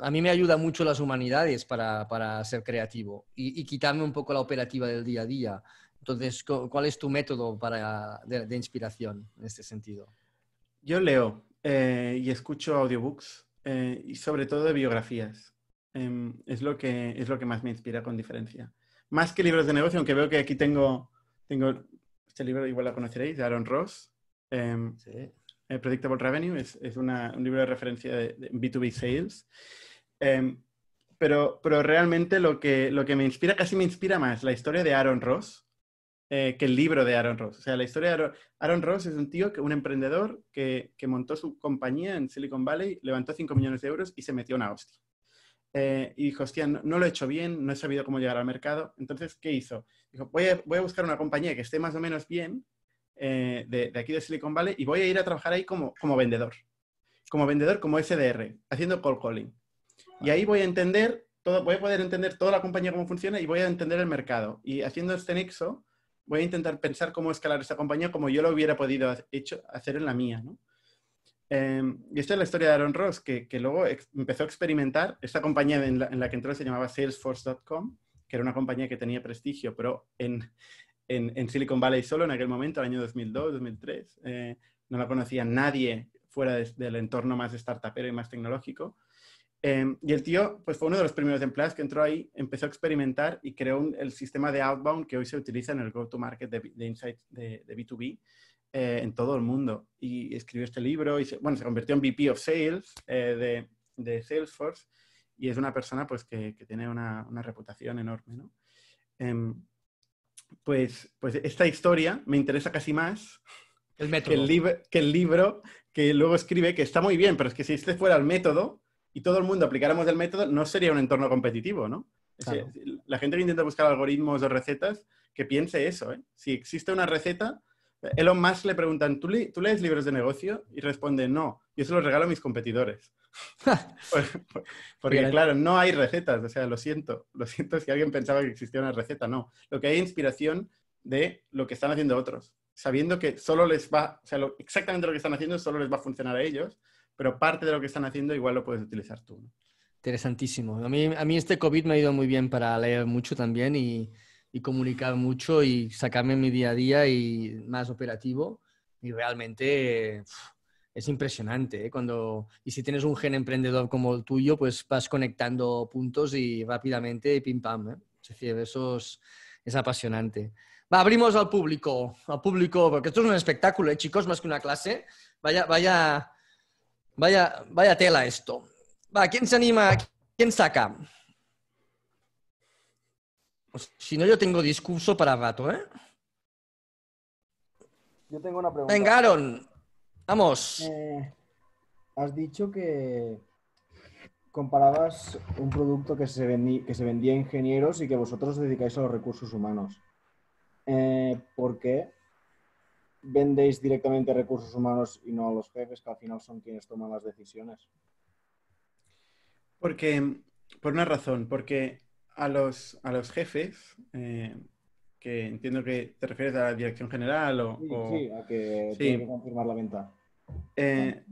a mí me ayuda mucho las humanidades para, para ser creativo y, y, quitarme un poco la operativa del día a día? Entonces, ¿cuál es tu método de, inspiración en este sentido? Yo leo eh, y escucho audiobooks eh, y sobre todo de biografías. Em, es, lo que, es lo que más me inspira con diferencia. Más que libros de negocio, aunque veo que aquí tengo, tengo este libro, igual lo conoceréis, de Aaron Ross. Em, eh, Predictable Revenue es, un libro de referencia de, B2B Sales. Em, pero, pero realmente lo que, lo que me inspira, casi me inspira más la historia de Aaron Ross, eh, que el libro de Aaron Ross. O sea, la historia de Aaron, Ross es un tío, que, un emprendedor que, que, montó su compañía en Silicon Valley, levantó 5 millones de euros y se metió una hostia. Eh, y dijo, hostia, no, lo he hecho bien, no he sabido cómo llegar al mercado. Entonces, ¿qué hizo? Dijo, voy a, buscar una compañía que esté más o menos bien eh, de, aquí de Silicon Valley y voy a ir a trabajar ahí como, como vendedor. Como vendedor, como SDR, haciendo cold calling. Y ahí voy a entender, todo, voy a poder entender toda la compañía cómo funciona y voy a entender el mercado. Y haciendo este nexo, voy a intentar pensar cómo escalar esta compañía como yo lo hubiera podido hecho, hacer en la mía, em, y esta es la historia de Aaron Ross, que, que luego empezó a experimentar. Esta compañía en la, que entró se llamaba Salesforce.com, que era una compañía que tenía prestigio, pero en, en, Silicon Valley solo en aquel momento, el año 2002, 2003, eh, no la conocía nadie fuera del entorno más startupero y más tecnológico. Em, y el tío, pues fue uno de los primeros empleados que entró ahí, empezó a experimentar y creó el sistema de outbound que hoy se utiliza en el go-to-market de, de, de, de B2B eh, en todo el mundo. Y escribió este libro y, se, bueno, se convirtió en VP of Sales eh, de, de, Salesforce y es una persona, pues, que, que tiene una, una, reputación enorme, ¿no? Em, pues, pues esta historia me interesa casi más el el que el libro que luego escribe, que está muy bien, pero es que si este fuera el método, y todo el mundo aplicáramos el método, no sería un entorno competitivo, ¿no? La gente que intenta buscar algoritmos o recetas, que piense eso, ¿eh? Si existe una receta, Elon Musk le preguntan, ¿tú, lees libros de negocio? Y responde, no, yo se los regalo a mis competidores. Pues, pues, porque claro, no hay recetas, o sea, lo siento, lo siento si alguien pensaba que existía una receta, no. Lo que hay es inspiración de lo que están haciendo otros, sabiendo que solo les va, o sea, exactamente lo que están haciendo solo les va a funcionar a ellos, pero parte de lo que están haciendo igual lo puedes utilizar tú. Interesantísimo. A mí, este COVID me ha ido muy bien para leer mucho también y, y comunicar mucho y sacarme mi día a día y más operativo. Y realmente es impresionante. ¿eh? Cuando, y si tienes un gen emprendedor como el tuyo, pues vas conectando puntos y rápidamente pim pam. ¿eh? Es decir, eso es, apasionante. abrimos al público, al público, porque esto es un espectáculo, ¿eh? chicos, más que una clase. Vaya, vaya, Vaya, vaya tela esto. Va, ¿quién se anima? ¿Quién saca? Pues, si no, yo tengo discurso para rato, ¿eh? Yo tengo una pregunta. Venga, Aaron. Vamos. Eh, has dicho que comparabas un producto que se, vendía, a ingenieros y que vosotros os dedicáis a los recursos humanos. Eh, ¿Por qué? vendéis directamente recursos humanos y no a los jefes, que al final son quienes toman las decisiones? Porque, por una razón, porque a los, a los jefes, eh, que entiendo que te refieres a la dirección general o... a que sí. confirmar la venta. Eh,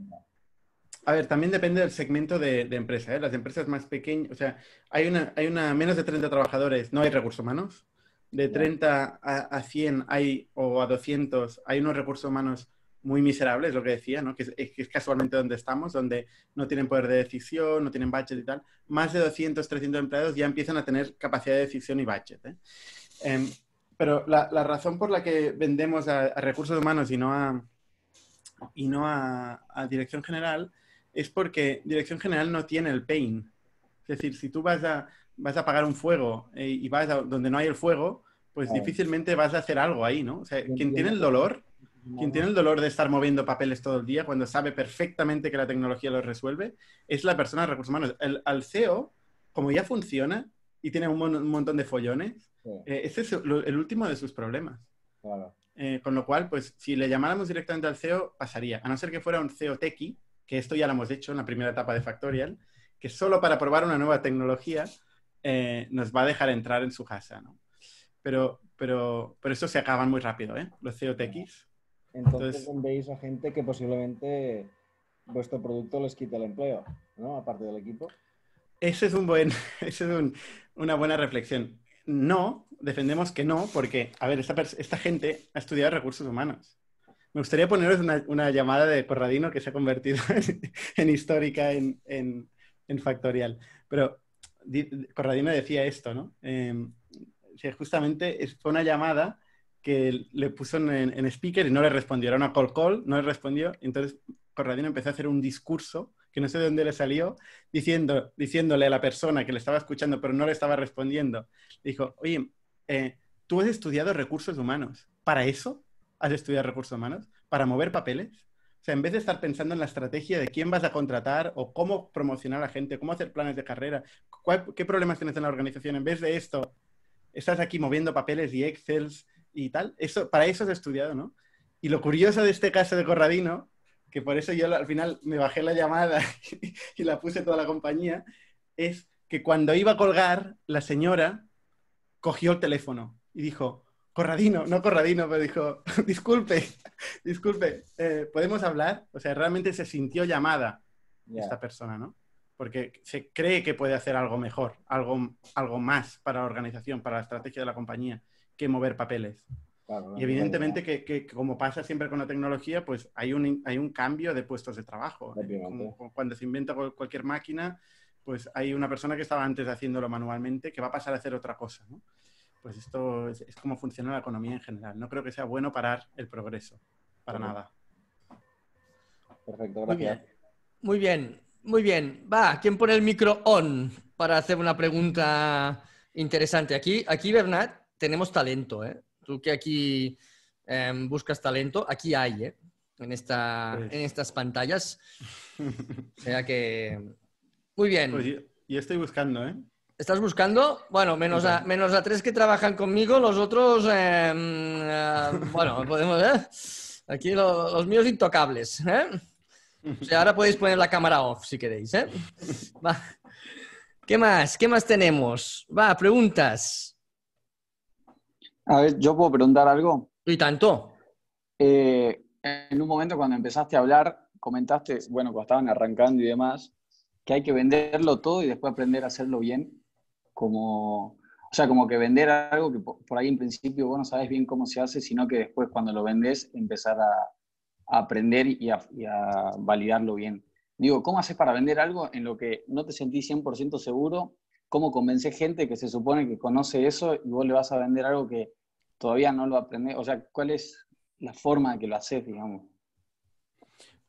a ver, también depende del segmento de, de empresa. ¿eh? Las empresas más pequeñas, o sea, hay una, hay una menos de 30 trabajadores, no hay recursos humanos de 30 a, 100 hay, o a 200 hay unos recursos humanos muy miserables, lo que decía, ¿no? que, es, casualmente donde estamos, donde no tienen poder de decisión, no tienen budget y tal, más de 200, 300 empleados ya empiezan a tener capacidad de decisión y budget. ¿eh? Em, pero la, razón por la que vendemos a, recursos humanos y no, a, y no a, dirección general es porque dirección general no tiene el pain. Es decir, si tú vas a, vas a apagar un fuego eh, y vas a donde no hay el fuego, pues difícilmente vas a hacer algo ahí, ¿no? O sea, quien tiene el dolor, quien tiene el dolor de estar moviendo papeles todo el día cuando sabe perfectamente que la tecnología lo resuelve, es la persona de recursos humanos. El, al CEO, como ya funciona y tiene un, un montón de follones, eh, ese es el, último de sus problemas. Eh, con lo cual, pues si le llamáramos directamente al CEO, pasaría. A no ser que fuera un CEO techie, que esto ya lo hemos hecho en la primera etapa de Factorial, que solo para probar una nueva tecnología eh, nos va a dejar entrar en su casa, ¿no? Pero, pero, pero eso se acaban muy rápido, ¿eh? Los COTX. Entonces, veis a gente que posiblemente vuestro producto les quite el empleo, ¿no? Aparte del equipo. Ese es un buen, es una buena reflexión. No, defendemos que no, porque, a ver, esta, gente ha estudiado recursos humanos. Me gustaría poneros una, llamada de Corradino que se ha convertido en, histórica en, en, Factorial. Pero Corradino decía esto, ¿no? Em, justamente fue una llamada que le puso en, speaker y no le respondió, era una call call, no le respondió, entonces Corradino empezó a hacer un discurso que no sé de dónde le salió, diciéndole a la persona que le estaba escuchando pero no le estaba respondiendo, dijo, oye, eh, tú has estudiado recursos humanos, ¿para eso has estudiado recursos humanos? ¿Para mover papeles? O sea, en vez de estar pensando en la estrategia de quién vas a contratar o cómo promocionar a la gente, cómo hacer planes de carrera, qué problemas tienes en la organización, en vez de esto, estás aquí moviendo papeles y excels y tal. Eso, para eso has estudiado, ¿no? Y lo curioso de este caso de Corradino, que por eso yo al final me bajé la llamada y la puse toda la compañía, es que cuando iba a colgar, la señora cogió el teléfono y dijo, Corradino, no Corradino, pero dijo, disculpe, disculpe, eh, ¿podemos hablar? O sea, realmente se sintió llamada esta persona, ¿no? Porque se cree que puede hacer algo mejor, algo, algo más para la organización, para la estrategia de la compañía, que mover papeles. y evidentemente que, como pasa siempre con la tecnología, pues hay un, hay un cambio de puestos de trabajo. ¿eh? cuando se inventa cualquier máquina, pues hay una persona que estaba antes haciéndolo manualmente que va a pasar a hacer otra cosa. ¿no? pues esto es, como funciona la economía en general. No creo que sea bueno parar el progreso, para nada. Perfecto, gracias. Muy bien, muy bien. Va, ¿quién pone el micro on para hacer una pregunta interesante? Aquí, aquí Bernat, tenemos talento, ¿eh? Tú que aquí em, buscas talento, aquí hay, ¿eh? En, esta, pues en estas pantallas. o sea que... Muy bien. Pues y yo estoy buscando, ¿eh? ¿Estás buscando? Bueno, menos a, menos a tres que trabajan conmigo, los otros, eh, mm, eh, bueno, podemos, ver ¿eh? Aquí los míos intocables, ahora podéis poner la cámara off si queréis, ¿Qué más? ¿Qué más tenemos? Va, preguntas. A ver, ¿yo puedo preguntar algo? Y tanto. en un momento cuando empezaste a hablar, comentaste, bueno, cuando estaban arrancando y demás, que hay que venderlo todo y después aprender a hacerlo bien como, o sea, como que vender algo que por, ahí en principio vos no sabes bien cómo se hace, sino que después cuando lo vendés empezar a, aprender y a, y a, validarlo bien. Digo, ¿cómo haces para vender algo en lo que no te sentís 100% seguro? ¿Cómo convences gente que se supone que conoce eso y vos le vas a vender algo que todavía no lo aprendés? O sea, ¿cuál es la forma de que lo haces, digamos?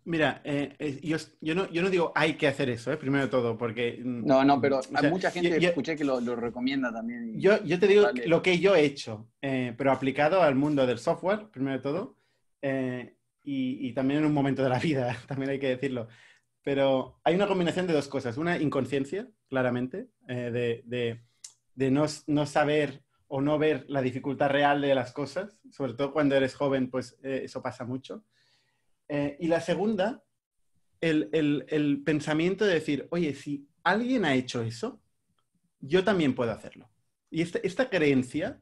Mira, eh, yo, no, digo hay que hacer eso, eh, primero de todo, porque... Mm, no, no, pero hay mucha gente escuché que lo, recomienda también. Yo, te digo lo que yo he hecho, eh, pero aplicado al mundo del software, primero de todo, eh, y, también en un momento de la vida, también hay que decirlo. Pero hay una combinación de dos cosas. Una inconsciencia, claramente, de, no, saber o no ver la dificultad real de las cosas, sobre todo cuando eres joven, pues eso pasa mucho. Eh, y la segunda, el, pensamiento de decir, oye, si alguien ha hecho eso, yo también puedo hacerlo. Y este, esta, creencia,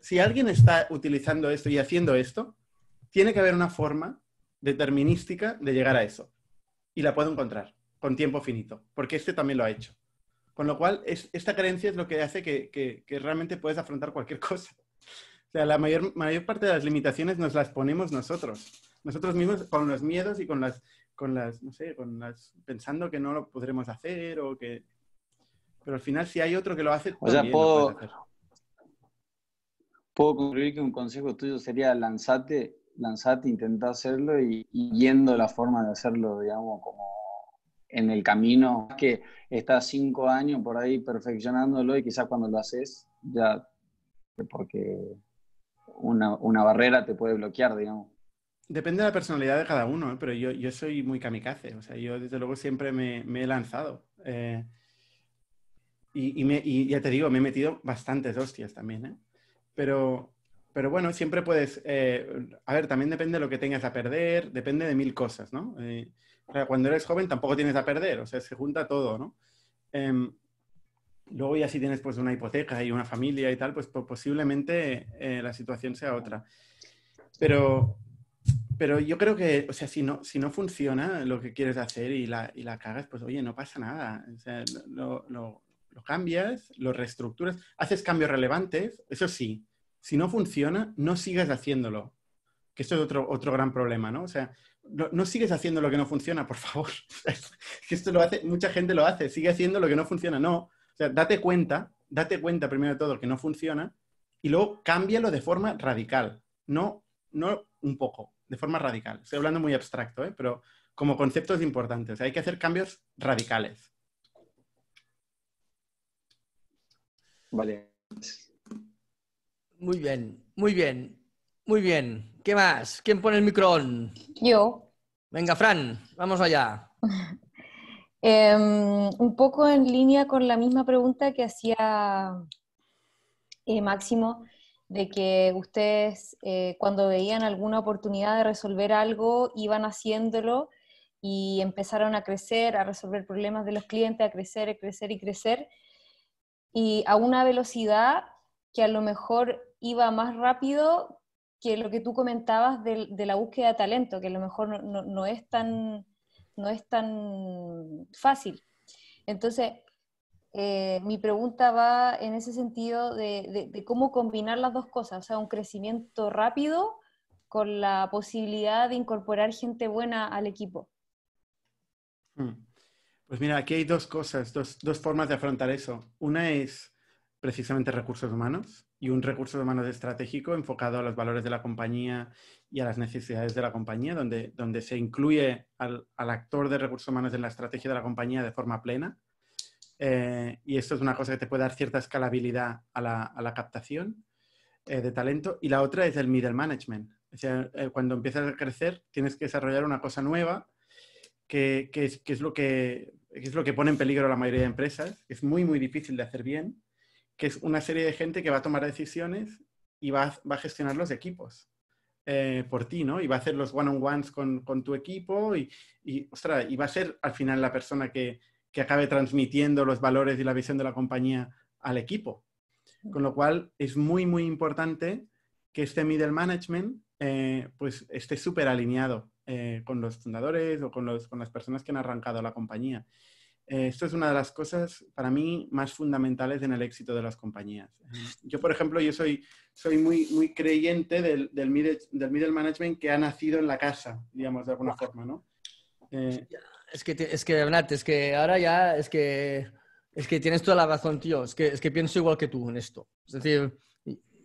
si alguien está utilizando esto y haciendo esto, tiene que haber una forma determinística de llegar a eso. Y la puedo encontrar con tiempo finito, porque este también lo ha hecho. Con lo cual, esta creencia es lo que hace que, realmente puedes afrontar cualquier cosa. O sea, la mayor parte de las limitaciones nos las ponemos nosotros nosotros mismos con los miedos y con las, con las, no sé, con las, pensando que no lo podremos hacer o que... Pero al final si hay otro que lo hace, o sea, puedo, puedo concluir que un consejo tuyo sería lanzate, lanzate, intenta hacerlo y, viendo yendo la forma de hacerlo, digamos, como en el camino, que estás cinco años por ahí perfeccionándolo y quizás cuando lo haces ya porque una barrera te puede bloquear, digamos. Depende de la personalidad de cada uno, ¿eh? pero yo, soy muy kamikaze. O sea, yo desde luego siempre me, he lanzado. Eh, y, ya te digo, me he metido bastantes hostias también. ¿eh? Pero, pero bueno, siempre puedes. Eh, a ver, también depende de lo que tengas a perder, depende de mil cosas, ¿no? Eh, cuando eres joven tampoco tienes a perder, o sea, se junta todo, ¿no? Em, luego ya si tienes pues una hipoteca y una familia y tal, pues, pues posiblemente la situación sea otra. Pero, pero yo creo que, o sea, si no, si no funciona lo que quieres hacer y la, y la cagas, pues oye, no pasa nada. O sea, lo, cambias, lo reestructuras, haces cambios relevantes, eso sí. Si no funciona, no sigas haciéndolo. Que esto es otro, otro gran problema, ¿no? O sea, no, sigues haciendo lo que no funciona, por favor. que esto lo hace, mucha gente lo hace, sigue haciendo lo que no funciona. No, o sea, date cuenta, date cuenta primero de todo que no funciona y luego cámbialo de forma radical, no, no un poco, de forma radical. Estoy hablando muy abstracto, ¿eh? pero como concepto es importante. hay que hacer cambios radicales. Vale. Muy bien, muy bien, muy bien. ¿Qué más? ¿Quién pone el micrófono Yo. Venga, Fran, vamos allá. Em, un poco en línea con la misma pregunta que hacía eh, Máximo de que ustedes eh, cuando veían alguna oportunidad de resolver algo, iban haciéndolo y empezaron a crecer, a resolver problemas de los clientes, a crecer, y crecer y crecer, y a una velocidad que a lo mejor iba más rápido que lo que tú comentabas de, la búsqueda de talento, que a lo mejor es, tan, no es tan fácil. Entonces, eh, mi pregunta va en ese sentido de, cómo combinar las dos cosas, o sea, un crecimiento rápido con la posibilidad de incorporar gente buena al equipo. Hmm. Pues mira, aquí hay dos cosas, dos, formas de afrontar eso. Una es precisamente recursos humanos y un recurso humano estratégico enfocado a los valores de la compañía y a las necesidades de la compañía, donde, donde se incluye al, al actor de recursos humanos en la estrategia de la compañía de forma plena eh, y esto es una cosa que te puede dar cierta escalabilidad a la, captación eh, de talento. Y la otra es el middle management. Eh, cuando empiezas a crecer, tienes que desarrollar una cosa nueva que, es, lo que es lo que pone en peligro a la mayoría de empresas. Es muy, muy difícil de hacer bien, que es una serie de gente que va a tomar decisiones y va, a, gestionar los equipos. por ti, ¿no? Y va a hacer los one-on-ones con, tu equipo y, y, y va a ser al final la persona que, que acabe transmitiendo los valores y la visión de la compañía al equipo. Con lo cual es muy, muy importante que este middle management eh, pues esté súper alineado eh, con los fundadores o con, los, con, las personas que han arrancado la compañía. Eh, esto es una de las cosas para mí más fundamentales en el éxito de las compañías. Yo, por ejemplo, yo soy, soy muy, muy creyente del, middle, del middle management que ha nacido en la casa, digamos, de alguna forma, ¿no? Es que, es que, Bernat, es que ahora ya, es que, es que tienes toda la razón, tío. Es que, es que pienso igual que tú en esto. Es decir,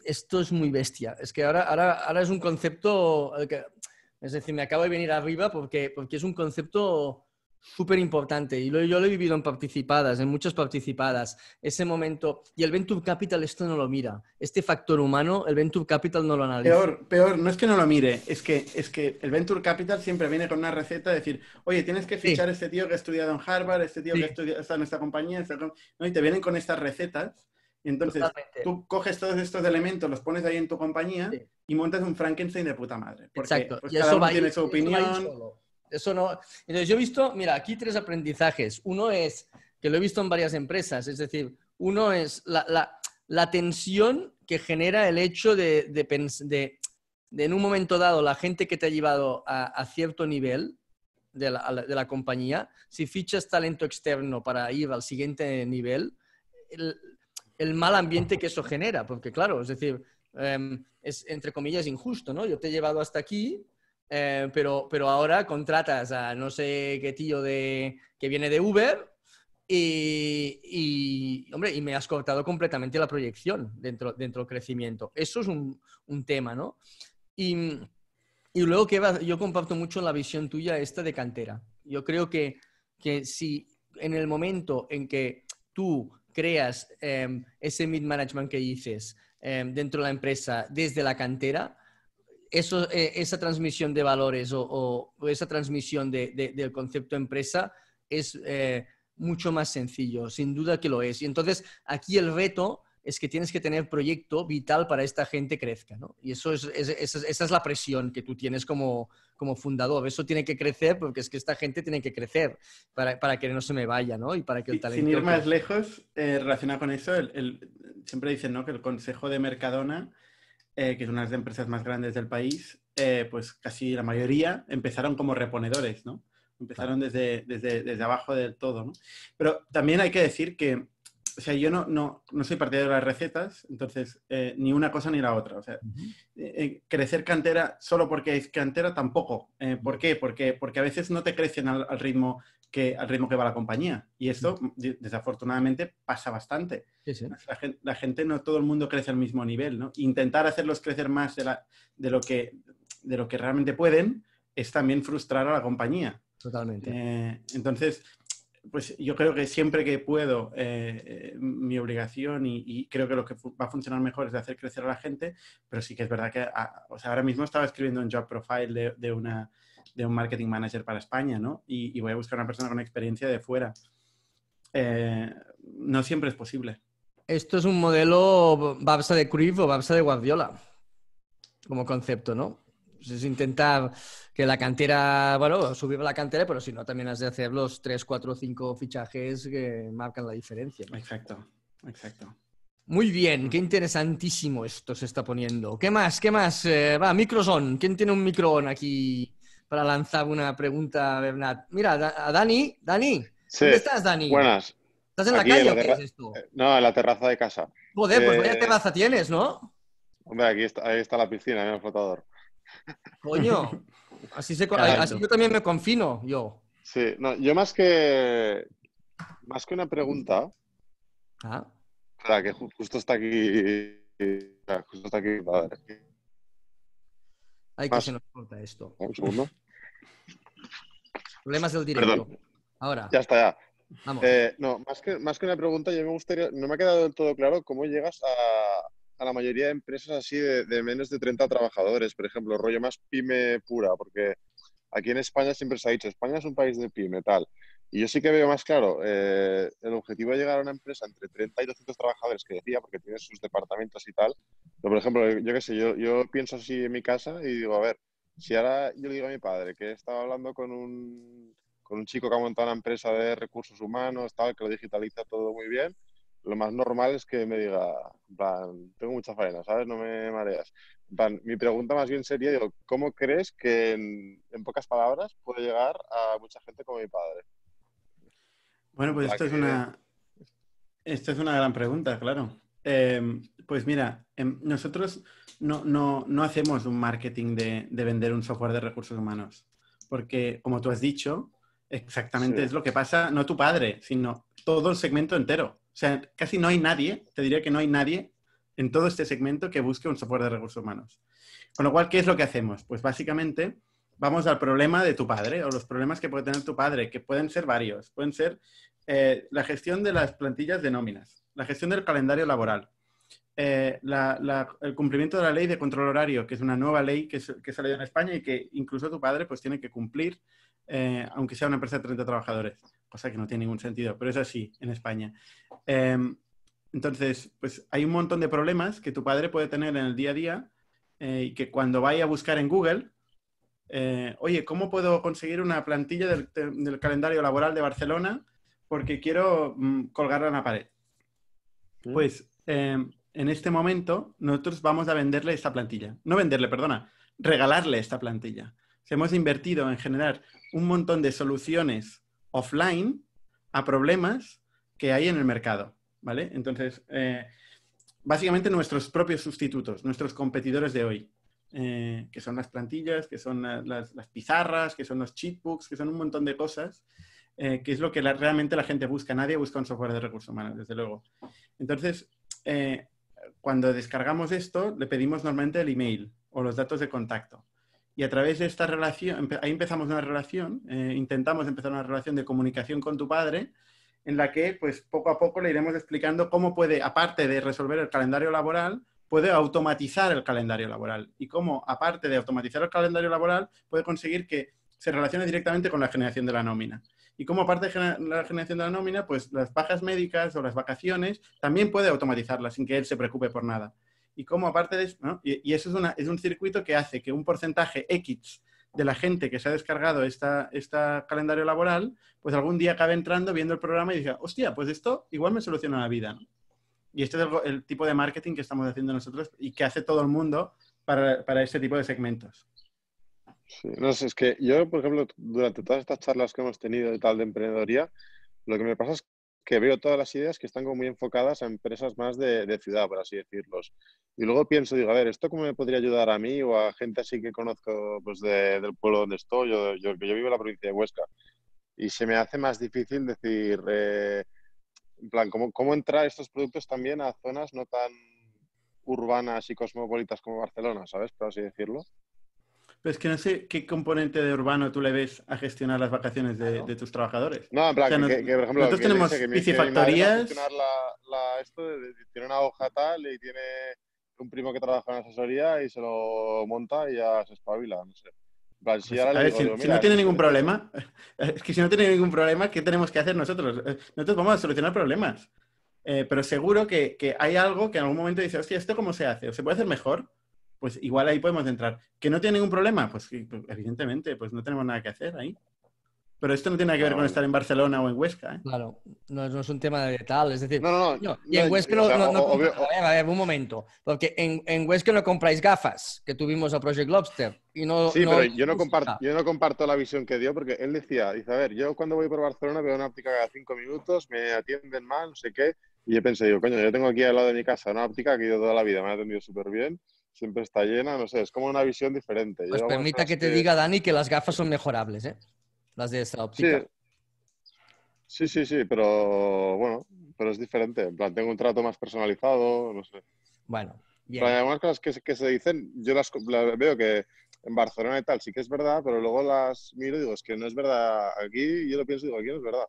esto es muy bestia. Es que ahora, ahora, ahora es un concepto, eh, es decir, me acabo de venir arriba porque, porque es un concepto súper importante. Y yo lo he vivido en participadas, en muchas participadas. Ese momento. Y el Venture Capital esto no lo mira. Este factor humano, el Venture Capital no lo analiza. Peor, peor, no es que no lo mire, es que, es que el Venture Capital siempre viene con una receta de decir, oye, tienes que fichar a este tío que ha estudiado en Harvard, este tío que está en esta compañía, y te vienen con estas recetas. Y entonces tú coges todos estos elementos, los pones ahí en tu compañía y montas un Frankenstein de puta madre. Porque Exacto. Pues, cada uno tiene su opinión. Entonces, yo he visto, mira, aquí tres aprendizajes. Uno es, que lo he visto en varias empresas, es decir, uno es la, tensión que genera el hecho de, en un momento dado, la gente que te ha llevado a, cierto nivel de la, compañía, si fichas talento externo para ir al siguiente nivel, el, mal ambiente que eso genera, porque claro, es decir, em, es entre comillas injusto, ¿no? Yo te he llevado hasta aquí eh, pero, pero ahora contratas a no sé qué tío de, que viene de Uber y, hombre, y me has cortado completamente la proyección dentro, dentro del crecimiento. Eso es un, un tema, ¿no? Y, y luego que yo comparto mucho la visión tuya esta de cantera. Yo creo que, que si en el momento en que tú creas em, ese mid management que dices em, dentro de la empresa desde la cantera, eso, eh, esa transmisión de valores o, esa transmisión del concepto empresa es eh, mucho más sencillo, sin duda que lo es. Y entonces aquí el reto es que tienes que tener proyecto vital para esta gente crezca, ¿no? Y es, esa es la presión que tú tienes como, como fundador. Eso tiene que crecer porque es que esta gente tiene que crecer para, que no se me vaya, ¿no? Y para que el talento... Sin ir más lejos, eh, relacionado con eso, siempre dicen, Que el consejo de Mercadona eh, que es una de las empresas más grandes del país, eh, pues casi la mayoría empezaron como reponedores, ¿no? Empezaron desde, desde, abajo del todo, ¿no? Pero también hay que decir que, o sea, yo no, no, no soy partidario de las recetas, entonces eh, ni una cosa ni la otra. O sea, crecer cantera solo porque es cantera tampoco. ¿Por qué? Porque, porque a veces no te crecen al ritmo que, al ritmo que va la compañía. Y esto, mm, desafortunadamente, pasa bastante. La, gente, no todo el mundo crece al mismo nivel, ¿no? Intentar hacerlos crecer más de, la, de, lo, que, de lo que realmente pueden es también frustrar a la compañía. Totalmente. Eh, entonces, pues yo creo que siempre que puedo, eh, eh, mi obligación y, creo que lo que va a funcionar mejor es de hacer crecer a la gente, pero sí que es verdad que ah, ahora mismo estaba escribiendo un job profile de, de una de un marketing manager para España, ¿no? Y, voy a buscar una persona con experiencia de fuera. Eh, no siempre es posible. Esto es un modelo Babsa de Cruyff o Babsa de Guardiola, como concepto, ¿no? Pues es intentar que la cantera, bueno, subir la cantera, pero si no, también has de hacer los 3, 4, 5 fichajes que marcan la diferencia. Exacto, exacto. Muy bien, qué interesantísimo esto se está poniendo. ¿Qué más? ¿Qué más? Eh, va, Microson. ¿Quién tiene un on aquí para lanzar una pregunta a Bernat. Mira, a Dani, Dani, ¿dónde estás, Dani? Buenas. ¿Estás en la calle o qué es esto? No, en la terraza de casa. Joder, pues vaya eh, terraza tienes, ¿no? Hombre, aquí está, ahí está la piscina, en el flotador. Coño, así, se, yo también me confino, yo. Sí, no, yo más que, más que una pregunta, ¿Ah? que justo está aquí, justo está aquí, hay que se nos corta esto. Un segundo. Problemas del directo. Ahora. Ya está, ya. Vamos. Eh, no, más que, más que una pregunta, yo me gustaría, no me ha quedado del todo claro cómo llegas a, la mayoría de empresas así de, de, menos de 30 trabajadores, por ejemplo, rollo más pyme pura, porque aquí en España siempre se ha dicho, España es un país de pyme, tal. Y yo sí que veo más claro eh, el objetivo de llegar a una empresa entre 30 y 200 trabajadores que decía, porque tiene sus departamentos y tal. Pero, por ejemplo, yo qué sé, yo, pienso así en mi casa y digo, a ver, si ahora yo le digo a mi padre que estaba hablando con un, con un chico que ha montado una empresa de recursos humanos, tal, que lo digitaliza todo muy bien, lo más normal es que me diga, tengo mucha faena, ¿sabes? No me mareas. mi pregunta más bien sería, digo, ¿cómo crees que en, en pocas palabras puede llegar a mucha gente como mi padre? Bueno, pues esto es, una, es una gran pregunta, claro. Em, pues mira, em, nosotros no, hacemos un marketing de, vender un software de recursos humanos, porque como tú has dicho, exactamente es lo que pasa, no tu padre, sino todo el segmento entero. O sea, casi no hay nadie, te diría que no hay nadie en todo este segmento que busque un software de recursos humanos. Con lo cual, ¿qué es lo que hacemos? Pues básicamente vamos al problema de tu padre o los problemas que puede tener tu padre, que pueden ser varios. Pueden ser eh, la gestión de las plantillas de nóminas, la gestión del calendario laboral, eh, el cumplimiento de la ley de control horario, que es una nueva ley que, que salió en España y que incluso tu padre pues tiene que cumplir, eh, aunque sea una empresa de 30 trabajadores, cosa que no tiene ningún sentido, pero es así en España. Em, entonces, pues hay un montón de problemas que tu padre puede tener en el día a día y que cuando vaya a buscar en Google eh, oye, ¿cómo puedo conseguir una plantilla del, calendario laboral de Barcelona? Porque quiero mm, colgarla en la pared. Pues em, en este momento nosotros vamos a venderle esta plantilla. No venderle, perdona, regalarle esta plantilla. hemos invertido en generar un montón de soluciones offline a problemas que hay en el mercado, ¿vale? Entonces, eh, básicamente nuestros propios sustitutos, nuestros competidores de hoy. Eh, que son las plantillas, que son las, pizarras, que son los cheatbooks, que son un montón de cosas, eh, que es lo que realmente la gente busca. Nadie busca un software de recursos humanos, desde luego. Entonces, eh, cuando descargamos esto, le pedimos normalmente el email o los datos de contacto. Y a través de esta relación, ahí empezamos una relación, intentamos empezar una relación de comunicación con tu padre, en la que pues poco a poco le iremos explicando cómo puede, aparte de resolver el calendario laboral, puede automatizar el calendario laboral y cómo, aparte de automatizar el calendario laboral, puede conseguir que se relacione directamente con la generación de la nómina. Y cómo, aparte de la generación de la nómina, pues las bajas médicas o las vacaciones también puede automatizarlas sin que él se preocupe por nada. Y cómo, aparte de eso, ¿no? y, eso es, una, es, un circuito que hace que un porcentaje X de la gente que se ha descargado este calendario laboral, pues algún día acabe entrando, viendo el programa y diga, hostia, pues esto igual me soluciona la vida. Y este es el, tipo de marketing que estamos haciendo nosotros y que hace todo el mundo para, para este tipo de segmentos. Sí, no sé, es que yo, por ejemplo, durante todas estas charlas que hemos tenido de tal de emprendedoría, lo que me pasa es que veo todas las ideas que están como muy enfocadas a empresas más de, ciudad, por así decirlos. Y luego pienso, digo, a ver, ¿esto cómo me podría ayudar a mí o a gente así que conozco pues, del pueblo donde estoy? Yo, yo vivo en la provincia de Huesca. Y se me hace más difícil decir... Eh, en plan, ¿cómo, cómo entrar estos productos también a zonas no tan urbanas y cosmopolitas como Barcelona, ¿sabes? Por así decirlo. Pero es que no sé qué componente de urbano tú le ves a gestionar las vacaciones de, tus trabajadores. No, en plan, que, por ejemplo... Nosotros tenemos bicifactorías... tiene una hoja tal y tiene un primo que trabaja en asesoría y se lo monta y ya se espabila, no sé si, no tiene ningún problema, es que si no tiene ningún problema, ¿qué tenemos que hacer nosotros? Nosotros vamos a solucionar problemas. Eh, pero seguro que, que, hay algo que en algún momento dice, hostia, ¿esto cómo se hace? ¿O se puede hacer mejor? Pues igual ahí podemos entrar. ¿Que no tiene ningún problema? Pues, pues evidentemente, pues no tenemos nada que hacer ahí. Pero esto no tiene que ver con estar en Barcelona o en Huesca. ¿eh? Claro, no, es un tema de tal. Es decir, no, no, no. y en Huesca no. no un momento. Porque en, en, Huesca no compráis gafas que tuvimos a Project Lobster. Y no, sí, pero yo no, comparto, yo no comparto la visión que dio porque él decía: dice, a ver, yo cuando voy por Barcelona veo una óptica cada cinco minutos, me atienden mal, no sé qué. Y yo pensé, yo coño, yo tengo aquí al lado de mi casa una óptica que yo toda la vida me ha atendido súper bien siempre está llena, no sé, es como una visión diferente. Pues permita que te diga, Dani, que las gafas son mejorables, ¿eh? las de esa óptica. Sí. sí, sí, pero bueno, pero es diferente. En plan, tengo un trato más personalizado, no sé. Bueno. Bien. hay algunas cosas que, se dicen, yo las, veo que en Barcelona y tal sí que es verdad, pero luego las miro y digo, es que no es verdad aquí, yo lo pienso y digo, aquí no es verdad.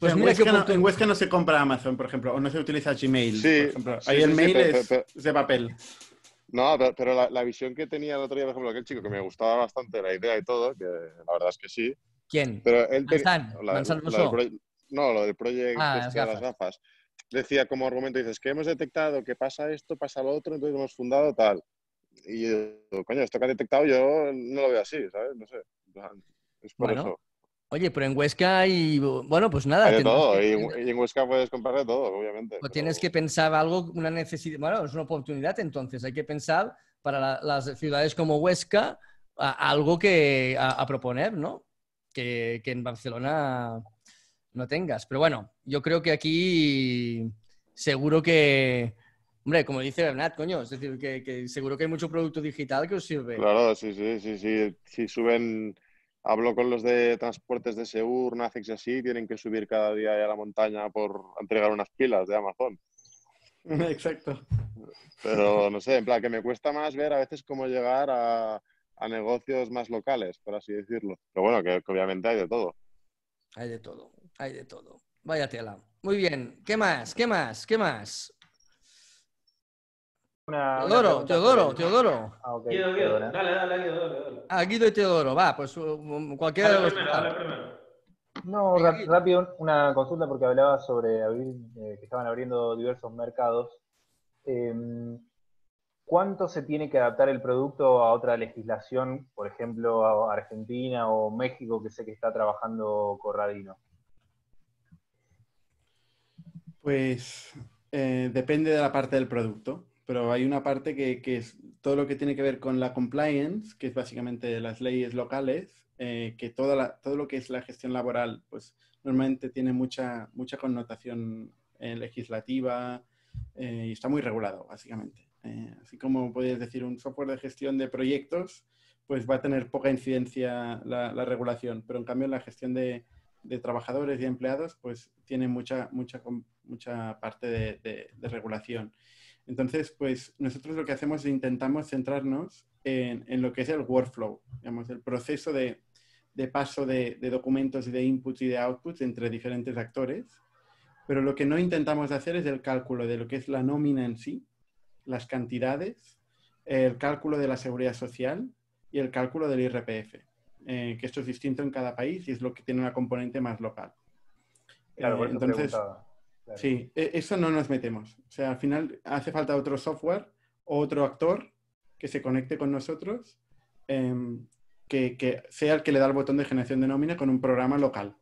Pues, pues mira en, Huesca no, en, no, se compra Amazon, por ejemplo, o no se utiliza Gmail, sí, por ejemplo. Ahí el mail es, de papel. No, pero, la, la, visión que tenía el otro día, por ejemplo, aquel chico que me gustaba bastante la idea y todo, que la verdad es que sí, ¿Quién? Pero él no, lo del proyecto de ah, las, gafas. Decía como argumento, dices que hemos detectado que pasa esto, pasa lo otro, entonces hemos fundado tal. Y yo, coño, esto que ha detectado yo no lo veo así, ¿sabes? No sé. Es por eso. Oye, pero en Huesca hay... bueno, pues nada. Hay todo, y, en Huesca puedes comprar de todo, obviamente. Tienes que pensar algo, una necesidad, bueno, es una oportunidad entonces, hay que pensar para las ciudades como Huesca algo que a, proponer, ¿no? que, en Barcelona no tengas. Pero bueno, yo creo que aquí seguro que, Hombre, como dice Bernat, coño, es decir, que, seguro que hay mucho producto digital que os sirve. Claro, sí, sí, sí, sí. Si suben, hablo con los de transportes de Seur, Nacex y así, tienen que subir cada día a la montaña por entregar unas pilas de Amazon. Exacto. Pero no sé, en plan, que me cuesta más ver a veces cómo llegar a, a negocios más locales, por así decirlo. Pero bueno, que, obviamente hay de todo. Hay de todo, hay de todo. Vaya tela. Muy bien. ¿Qué más? ¿Qué más? ¿Qué más? Ah, Teodoro, Teodoro, Teodoro. Dale, dale, dale, Teodoro. Ah, Va, pues cualquier uh, um, cualquiera de los... no, rápido, una consulta porque hablaba sobre eh, que estaban abriendo diversos mercados. Em, ¿cuánto se tiene que adaptar el producto a otra legislación, por ejemplo, a Argentina o México, que sé que está trabajando Corradino? Pues eh, depende de la parte del producto, pero hay una parte que, es todo lo que tiene que ver con la compliance, que es básicamente las leyes locales, eh, que toda todo lo que es la gestión laboral, pues normalmente tiene mucha, mucha connotación eh, legislativa y está muy regulado, básicamente. Eh, así como podéis decir, un software de gestión de proyectos, pues va a tener poca incidencia la, regulación, pero en cambio la gestión de, trabajadores y empleados, pues tiene mucha, parte de, regulación. Entonces, pues nosotros lo que hacemos es intentamos centrarnos en, en lo que es el workflow, digamos, el proceso de, paso de, documentos y de inputs y de outputs entre diferentes actores, pero lo que no intentamos hacer es el cálculo de lo que es la nómina en sí, las cantidades, el cálculo de la seguridad social y el cálculo del IRPF, eh, que esto es distinto en cada país y es lo que tiene una componente más local. Claro, eh, entonces, sí, e, eso no nos metemos. O sea, al final hace falta otro software o otro actor que se conecte con nosotros, em, que sea el que le da el botón de generación de nómina con un programa local.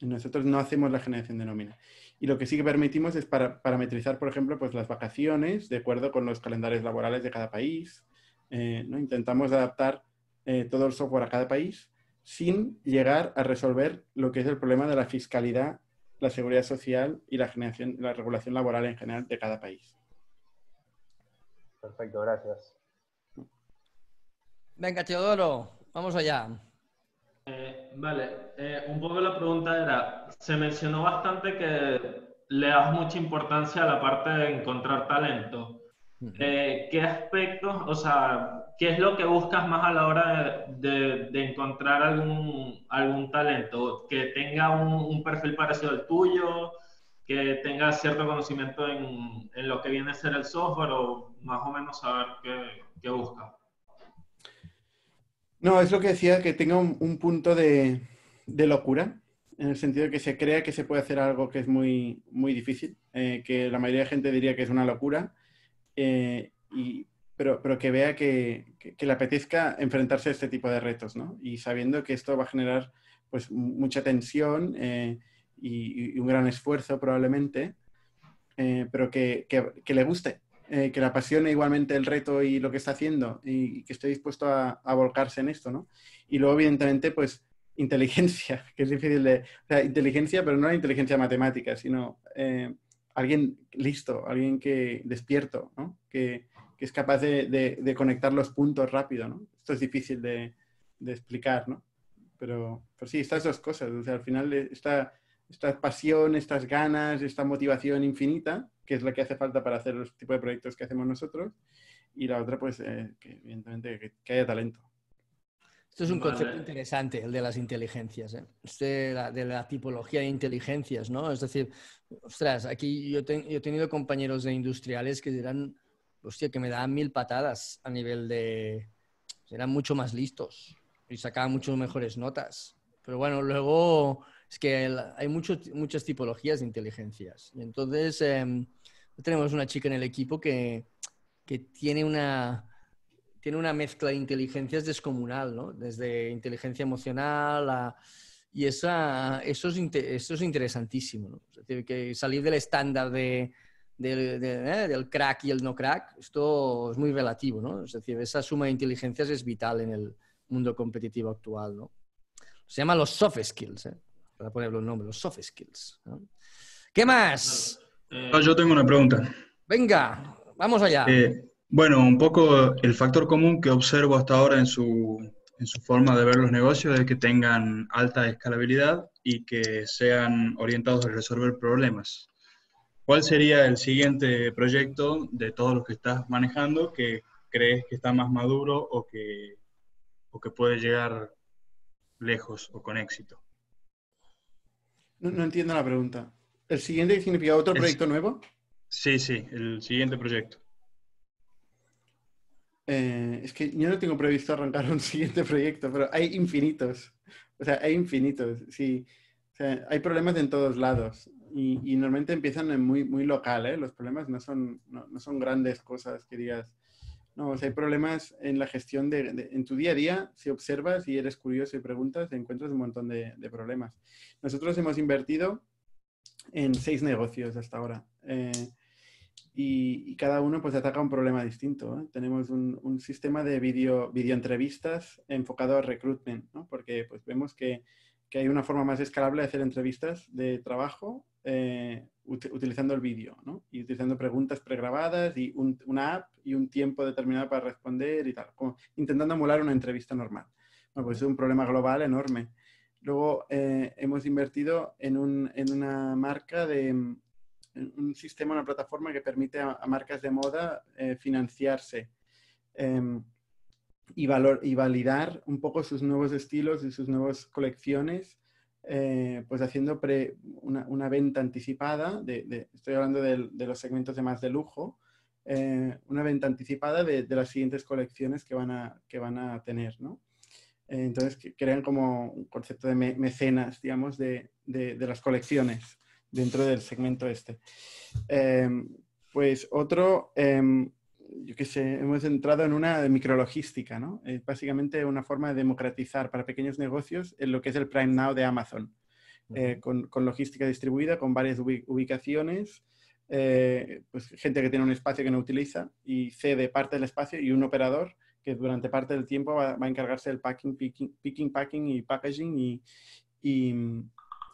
Nosotros no hacemos la generación de nómina. Y lo que sí que permitimos es parametrizar, por ejemplo, pues las vacaciones de acuerdo con los calendarios laborales de cada país. Eh, Intentamos adaptar eh, todo el software a cada país sin llegar a resolver lo que es el problema de la fiscalidad, la seguridad social y la, la regulación laboral en general de cada país. Perfecto, gracias. Venga, Teodoro, vamos allá. Eh, vale, eh, un poco la pregunta era, se mencionó bastante que le das mucha importancia a la parte de encontrar talento. Eh, ¿Qué aspectos, o sea, qué es lo que buscas más a la hora de, encontrar algún, talento? ¿Que tenga un, perfil parecido al tuyo? ¿Que tenga cierto conocimiento en, lo que viene a ser el software? ¿O más o menos saber qué, qué buscas? No, es lo que decía, que tenga un, punto de, locura, en el sentido de que se crea que se puede hacer algo que es muy, muy difícil, eh, que la mayoría de gente diría que es una locura, eh, pero, pero, que vea que, le apetezca enfrentarse a este tipo de retos, ¿no? Y sabiendo que esto va a generar pues mucha tensión eh, y, un gran esfuerzo probablemente, pero que le guste, eh, que la apasione igualmente el reto y lo que está haciendo y, que esté dispuesto a, volcarse en esto, ¿no? Y luego, evidentemente, pues inteligencia, que es difícil de... O sea, inteligencia, pero no la inteligencia matemática, sino eh, alguien listo, alguien que despierto, ¿no? Que, es capaz de, conectar los puntos rápido, ¿no? Esto es difícil de, de explicar, ¿no? Pero, pero, sí, estas dos cosas, o sea, al final eh, esta pasión, estas ganas, esta motivación infinita, que es lo que hace falta para hacer los tipos de proyectos que hacemos nosotros, y la otra, pues, eh, que evidentemente que, haya talento. Esto es un concepto interesante, el de las inteligencias, ¿eh? Este de, la, tipología de inteligencias, ¿no? Es decir, ostras, aquí yo, yo he tenido compañeros de industriales que dirán, hostia, que me daban mil patadas a nivel de... Pues, eran mucho más listos y sacaban mucho mejores notas. Pero bueno, luego es que hay muchas tipologías de inteligencias. Y entonces, em, tenemos una chica en el equipo que, tiene una tiene una mezcla de inteligencias descomunal, ¿no? Desde inteligencia emocional Y eso, es es interesantísimo, que salir del estándar de, eh, del crack y el no crack, esto es muy relativo, ¿no? Es decir, esa suma de inteligencias es vital en el mundo competitivo actual, ¿no? Se llama los soft skills, ¿eh? Para ponerlo los nombre, los soft skills. ¿Qué más? Yo tengo una pregunta. Venga, vamos allá. Eh, bueno, un poco el factor común que observo hasta ahora en su, en su forma de ver los negocios es que tengan alta escalabilidad y que sean orientados a resolver problemas. ¿Cuál sería el siguiente proyecto de todos los que estás manejando que crees que está más maduro o que, o que puede llegar lejos o con éxito? no entiendo la pregunta. ¿El siguiente significa otro proyecto nuevo? Sí, sí, el siguiente proyecto. Eh, es que yo no tengo previsto arrancar un siguiente proyecto, pero hay infinitos. O sea, hay infinitos. Sí. O sea, hay problemas en todos lados. Y, normalmente empiezan en muy, muy local, ¿eh? Los problemas no son, no, son grandes cosas que No, o sea, hay problemas en la gestión de, en tu día a día. Si observas y eres curioso y preguntas, encuentras un montón de problemas. Nosotros hemos invertido en seis negocios hasta ahora. Eh, y, cada uno pues ataca un problema distinto. ¿eh? Tenemos un, sistema de video, videoentrevistas enfocado a recruitment, ¿no? porque pues vemos que, que, hay una forma más escalable de hacer entrevistas de trabajo eh, utilizando el vídeo ¿no? y utilizando preguntas pregrabadas y una app y un tiempo determinado para responder y tal, intentando emular una entrevista normal. pues es un problema global enorme. Luego eh, hemos invertido en, un, una marca de mm, en un sistema, una plataforma que permite a, marcas de moda eh, financiarse em, y, validar un poco sus nuevos estilos y sus nuevas colecciones, eh, pues haciendo una, venta anticipada, de, estoy hablando de, los segmentos de más de lujo, una venta anticipada de, las siguientes colecciones que van a, que van a tener, ¿no? Eh, entonces, crean como un concepto de mecenas, digamos, de, las colecciones dentro del segmento este. Em, pues otro, em, yo qué sé, hemos entrado en una de micrologística, ¿no? Es básicamente una forma de democratizar para pequeños negocios en lo que es el Prime Now de Amazon, eh, con, con, logística distribuida, con varias ubicaciones. Eh, pues gente que tiene un espacio que no utiliza y cede parte del espacio y un operador que durante parte del tiempo va, a encargarse del packing, picking, picking, packing y packaging y,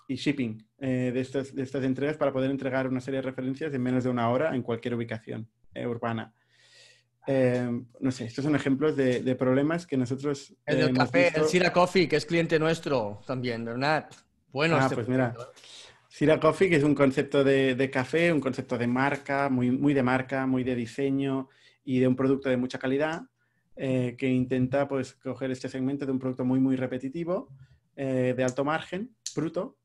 shipping eh, de, estas de, estas entregas para poder entregar una serie de referencias en menos de una hora en cualquier ubicación eh, urbana. Eh, no sé, estos son ejemplos de, problemas que nosotros. El del café, el Sira Coffee, que es cliente nuestro también, ¿verdad? Bueno, ah, este pues Sira Coffee, que es un concepto de, de, café, un concepto de marca, muy, muy de marca, muy de diseño y de un producto de mucha calidad, eh, que intenta pues, coger este segmento de un producto muy, muy repetitivo, eh, de alto margen, bruto,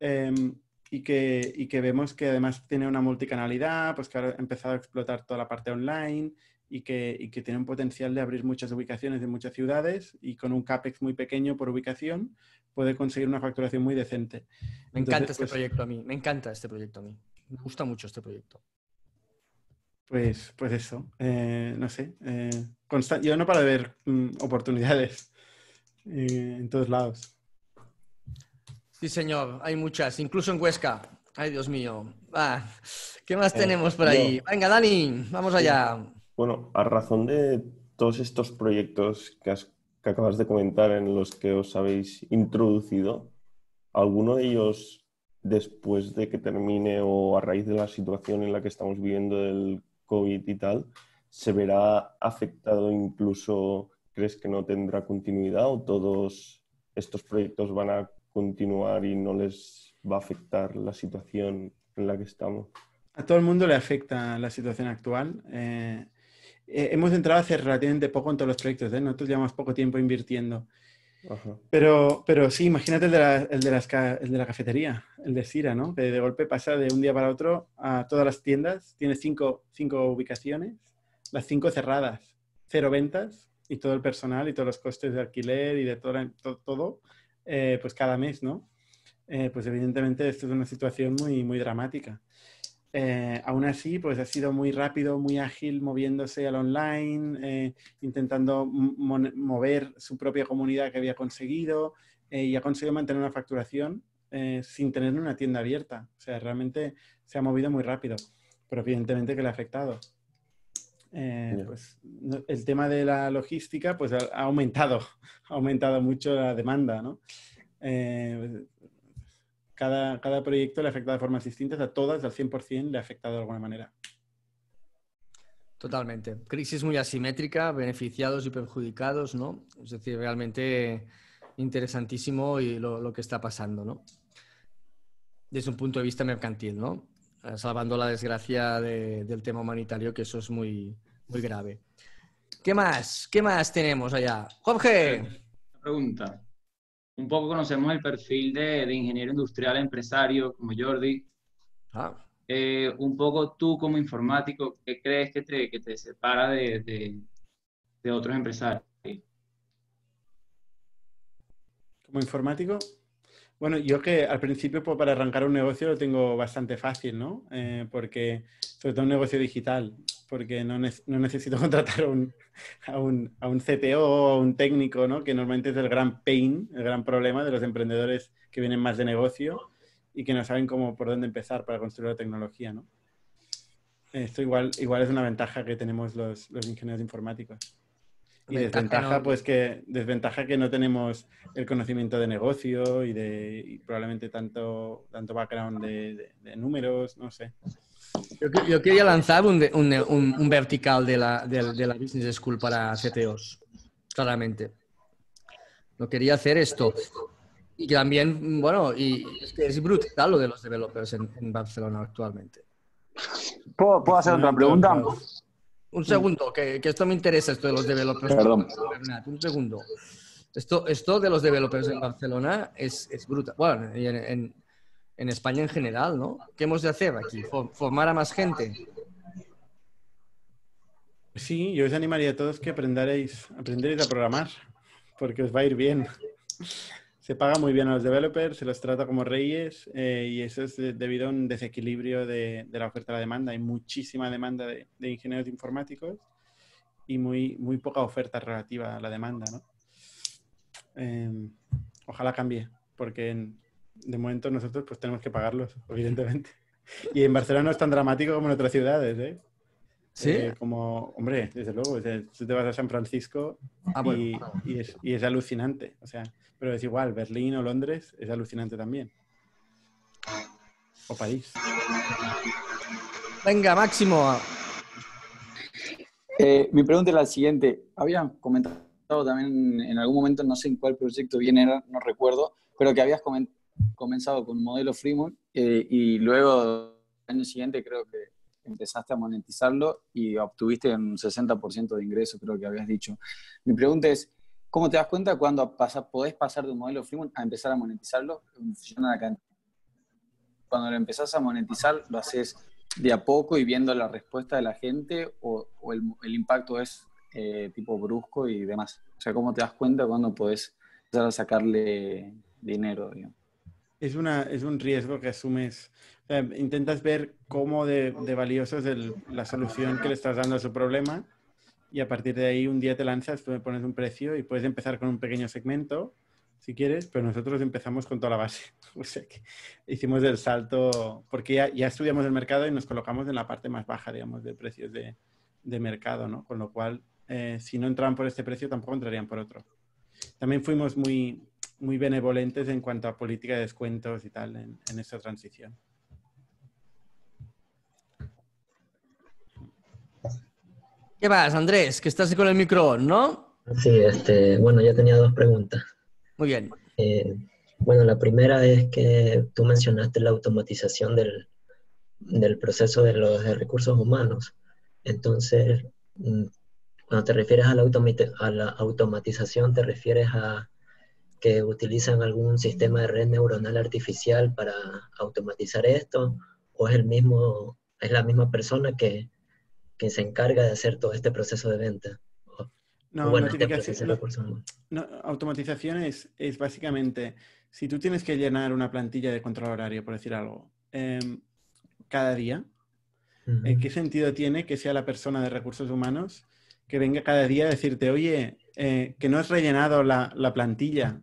em, y, que, y, que, vemos que además tiene una multicanalidad, pues que ha empezado a explotar toda la parte online y que, y que tiene un potencial de abrir muchas ubicaciones en muchas ciudades y con un CAPEX muy pequeño por ubicación puede conseguir una facturación muy decente. Me encanta este pues proyecto a mí, me encanta este proyecto a mí, me gusta mucho este proyecto. Pues, pues eso, eh, no sé. Eh, yo no para de ver mm, oportunidades eh, en todos lados. Sí, señor, hay muchas, incluso en Huesca. Ay, Dios mío. Ah, ¿Qué más tenemos por ahí? Venga, Dani, vamos allá. Bueno, a razón de todos estos proyectos que, has, que acabas de comentar en los que os habéis introducido, ¿alguno de ellos después de que termine o a raíz de la situación en la que estamos viviendo del COVID y tal, ¿se verá afectado incluso, crees que no tendrá continuidad o todos estos proyectos van a continuar y no les va a afectar la situación en la que estamos? A todo el mundo le afecta la situación actual. Eh, eh, hemos entrado hace relativamente poco en todos los proyectos, ¿eh? nosotros llevamos poco tiempo invirtiendo. Pero, sí, imagínate el de, la, el, de la cafetería, el de Cira, ¿no? Que de golpe pasa de un día para otro a todas las tiendas, tiene cinco, cinco ubicaciones, las cinco cerradas, cero ventas y todo el personal y todos los costes de alquiler y de todo, todo, eh, pues cada mes, ¿no? Eh, pues evidentemente esto es una situación muy, muy dramática. Eh, aún así, pues ha sido muy rápido, muy ágil, moviéndose al online, eh, intentando mover su propia comunidad que había conseguido eh, y ha conseguido mantener una facturación sin tener una tienda abierta. O sea, realmente se ha movido muy rápido, pero evidentemente que le ha afectado. Pues, el tema de la logística pues ha, aumentado, ha aumentado mucho la demanda, ¿no? cada, proyecto le afecta de formas distintas, a todas al 100% le ha afectado de alguna manera. Totalmente. Crisis muy asimétrica, beneficiados y perjudicados, ¿no? Es decir, realmente interesantísimo y lo, que está pasando, ¿no? Desde un punto de vista mercantil, ¿no? Salvando la desgracia del tema humanitario, que eso es muy, muy grave. ¿Qué más? ¿Qué más tenemos allá? Jorge. Pregunta un poco conocemos el perfil de, ingeniero industrial, empresario, como Jordi. Ah. Eh, un poco tú como informático, ¿qué crees que te, que te separa de, de otros empresarios? Como informático, bueno, yo que al principio pues, para arrancar un negocio lo tengo bastante fácil, ¿no? Eh, porque, sobre todo un negocio digital, porque no, necesito contratar a un, CTO o a un técnico, ¿no? Que normalmente es el gran pain, el gran problema de los emprendedores que vienen más de negocio y que no saben cómo, por dónde empezar para construir la tecnología, ¿no? Esto igual, igual es una ventaja que tenemos los ingenieros informáticos. Y desventaja, pues que desventaja que no tenemos el conocimiento de negocio y de probablemente tanto, tanto background de, números, no sé. Yo, quería lanzar un, un, vertical de la, de la, Business School para CTOs, claramente. lo quería hacer esto. Y también, bueno, y es brutal lo de los developers en, Barcelona actualmente. ¿Puedo, ¿Puedo hacer otra pregunta? Un mm. segundo, que, esto me interesa, esto de los developers. un segundo. Esto, esto de los developers en Barcelona es, es brutal. Bueno, en, en, España en general, ¿no? ¿Qué hemos de hacer aquí? ¿Formar a más gente? Sí, yo os animaría a todos que aprendáis, a programar, porque os va a ir bien se paga muy bien a los developers, se los trata como reyes eh, y eso es eh, debido a un desequilibrio de, la oferta a la demanda. Hay muchísima demanda de, ingenieros informáticos y muy, muy poca oferta relativa a la demanda. ¿no? Em, ojalá cambie, porque de momento nosotros pues tenemos que pagarlos, evidentemente. Y en Barcelona no es tan dramático como en otras ciudades. ¿eh? ¿Sí? Eh, como, hombre, desde luego, tú te vas a San Francisco ah, y, es, alucinante. O sea, pero es igual, Berlín o Londres es alucinante también. O París. Venga, Máximo. Eh, mi pregunta es la siguiente. Habías comentado también en algún momento, no sé en cuál proyecto bien era, no recuerdo, pero que habías comenzado con un modelo Fremont eh, y luego el año siguiente creo que empezaste a monetizarlo y obtuviste un 60% de ingreso, creo que habías dicho. Mi pregunta es, ¿cómo te das cuenta cuando pasa, podés pasar de un modelo free a empezar a monetizarlo? Cuando lo empezás a monetizar, ¿lo haces de a poco y viendo la respuesta de la gente o, el, impacto es eh, tipo brusco y demás? O sea, ¿cómo te das cuenta cuando podés empezar a sacarle dinero, es, una, es un riesgo que asumes. intentas ver cómo de, de valioso es la solución que le estás dando a su problema y a partir de ahí un día te lanzas, tú me pones un precio y puedes empezar con un pequeño segmento si quieres, pero nosotros empezamos con toda la base. hicimos el salto porque ya, estudiamos el mercado y nos colocamos en la parte más baja, digamos, de precios de, mercado, ¿no? Con lo cual, eh, si no entraban por este precio, tampoco entrarían por otro. También fuimos muy, muy benevolentes en cuanto a política de descuentos y tal en, esta transición. ¿Qué vas, Andrés? Que estás con el micrófono? ¿no? Sí, este, bueno, ya tenía dos preguntas. Muy bien. Eh, bueno, la primera es que tú mencionaste la automatización del, proceso de los recursos humanos. Entonces, mm, cuando te refieres a la, a la automatización, te refieres a que utilizan algún sistema de red neuronal artificial para automatizar esto, o es, el mismo, es la misma persona que, se encarga de hacer todo este proceso de venta. No, no automatización es, básicamente, si tú tienes que llenar una plantilla de control horario, por decir algo, em, cada día, ¿en qué sentido tiene que sea la persona de recursos humanos que venga cada día a decirte, oye, eh, que no has rellenado la, la plantilla,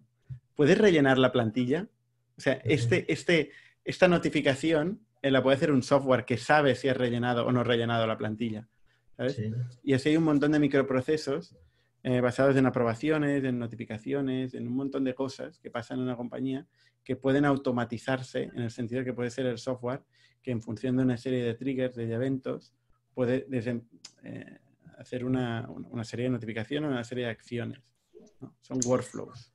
¿puedes rellenar la plantilla? O sea, este, este, esta notificación eh, la puede hacer un software que sabe si has rellenado o no rellenado la plantilla. Y así hay un montón de microprocesos eh, basados en aprobaciones, en notificaciones, en un montón de cosas que pasan en una compañía que pueden automatizarse en el sentido de que puede ser el software que en función de una serie de triggers, de eventos, puede eh, hacer una, serie de notificaciones, una serie de acciones. Son workflows.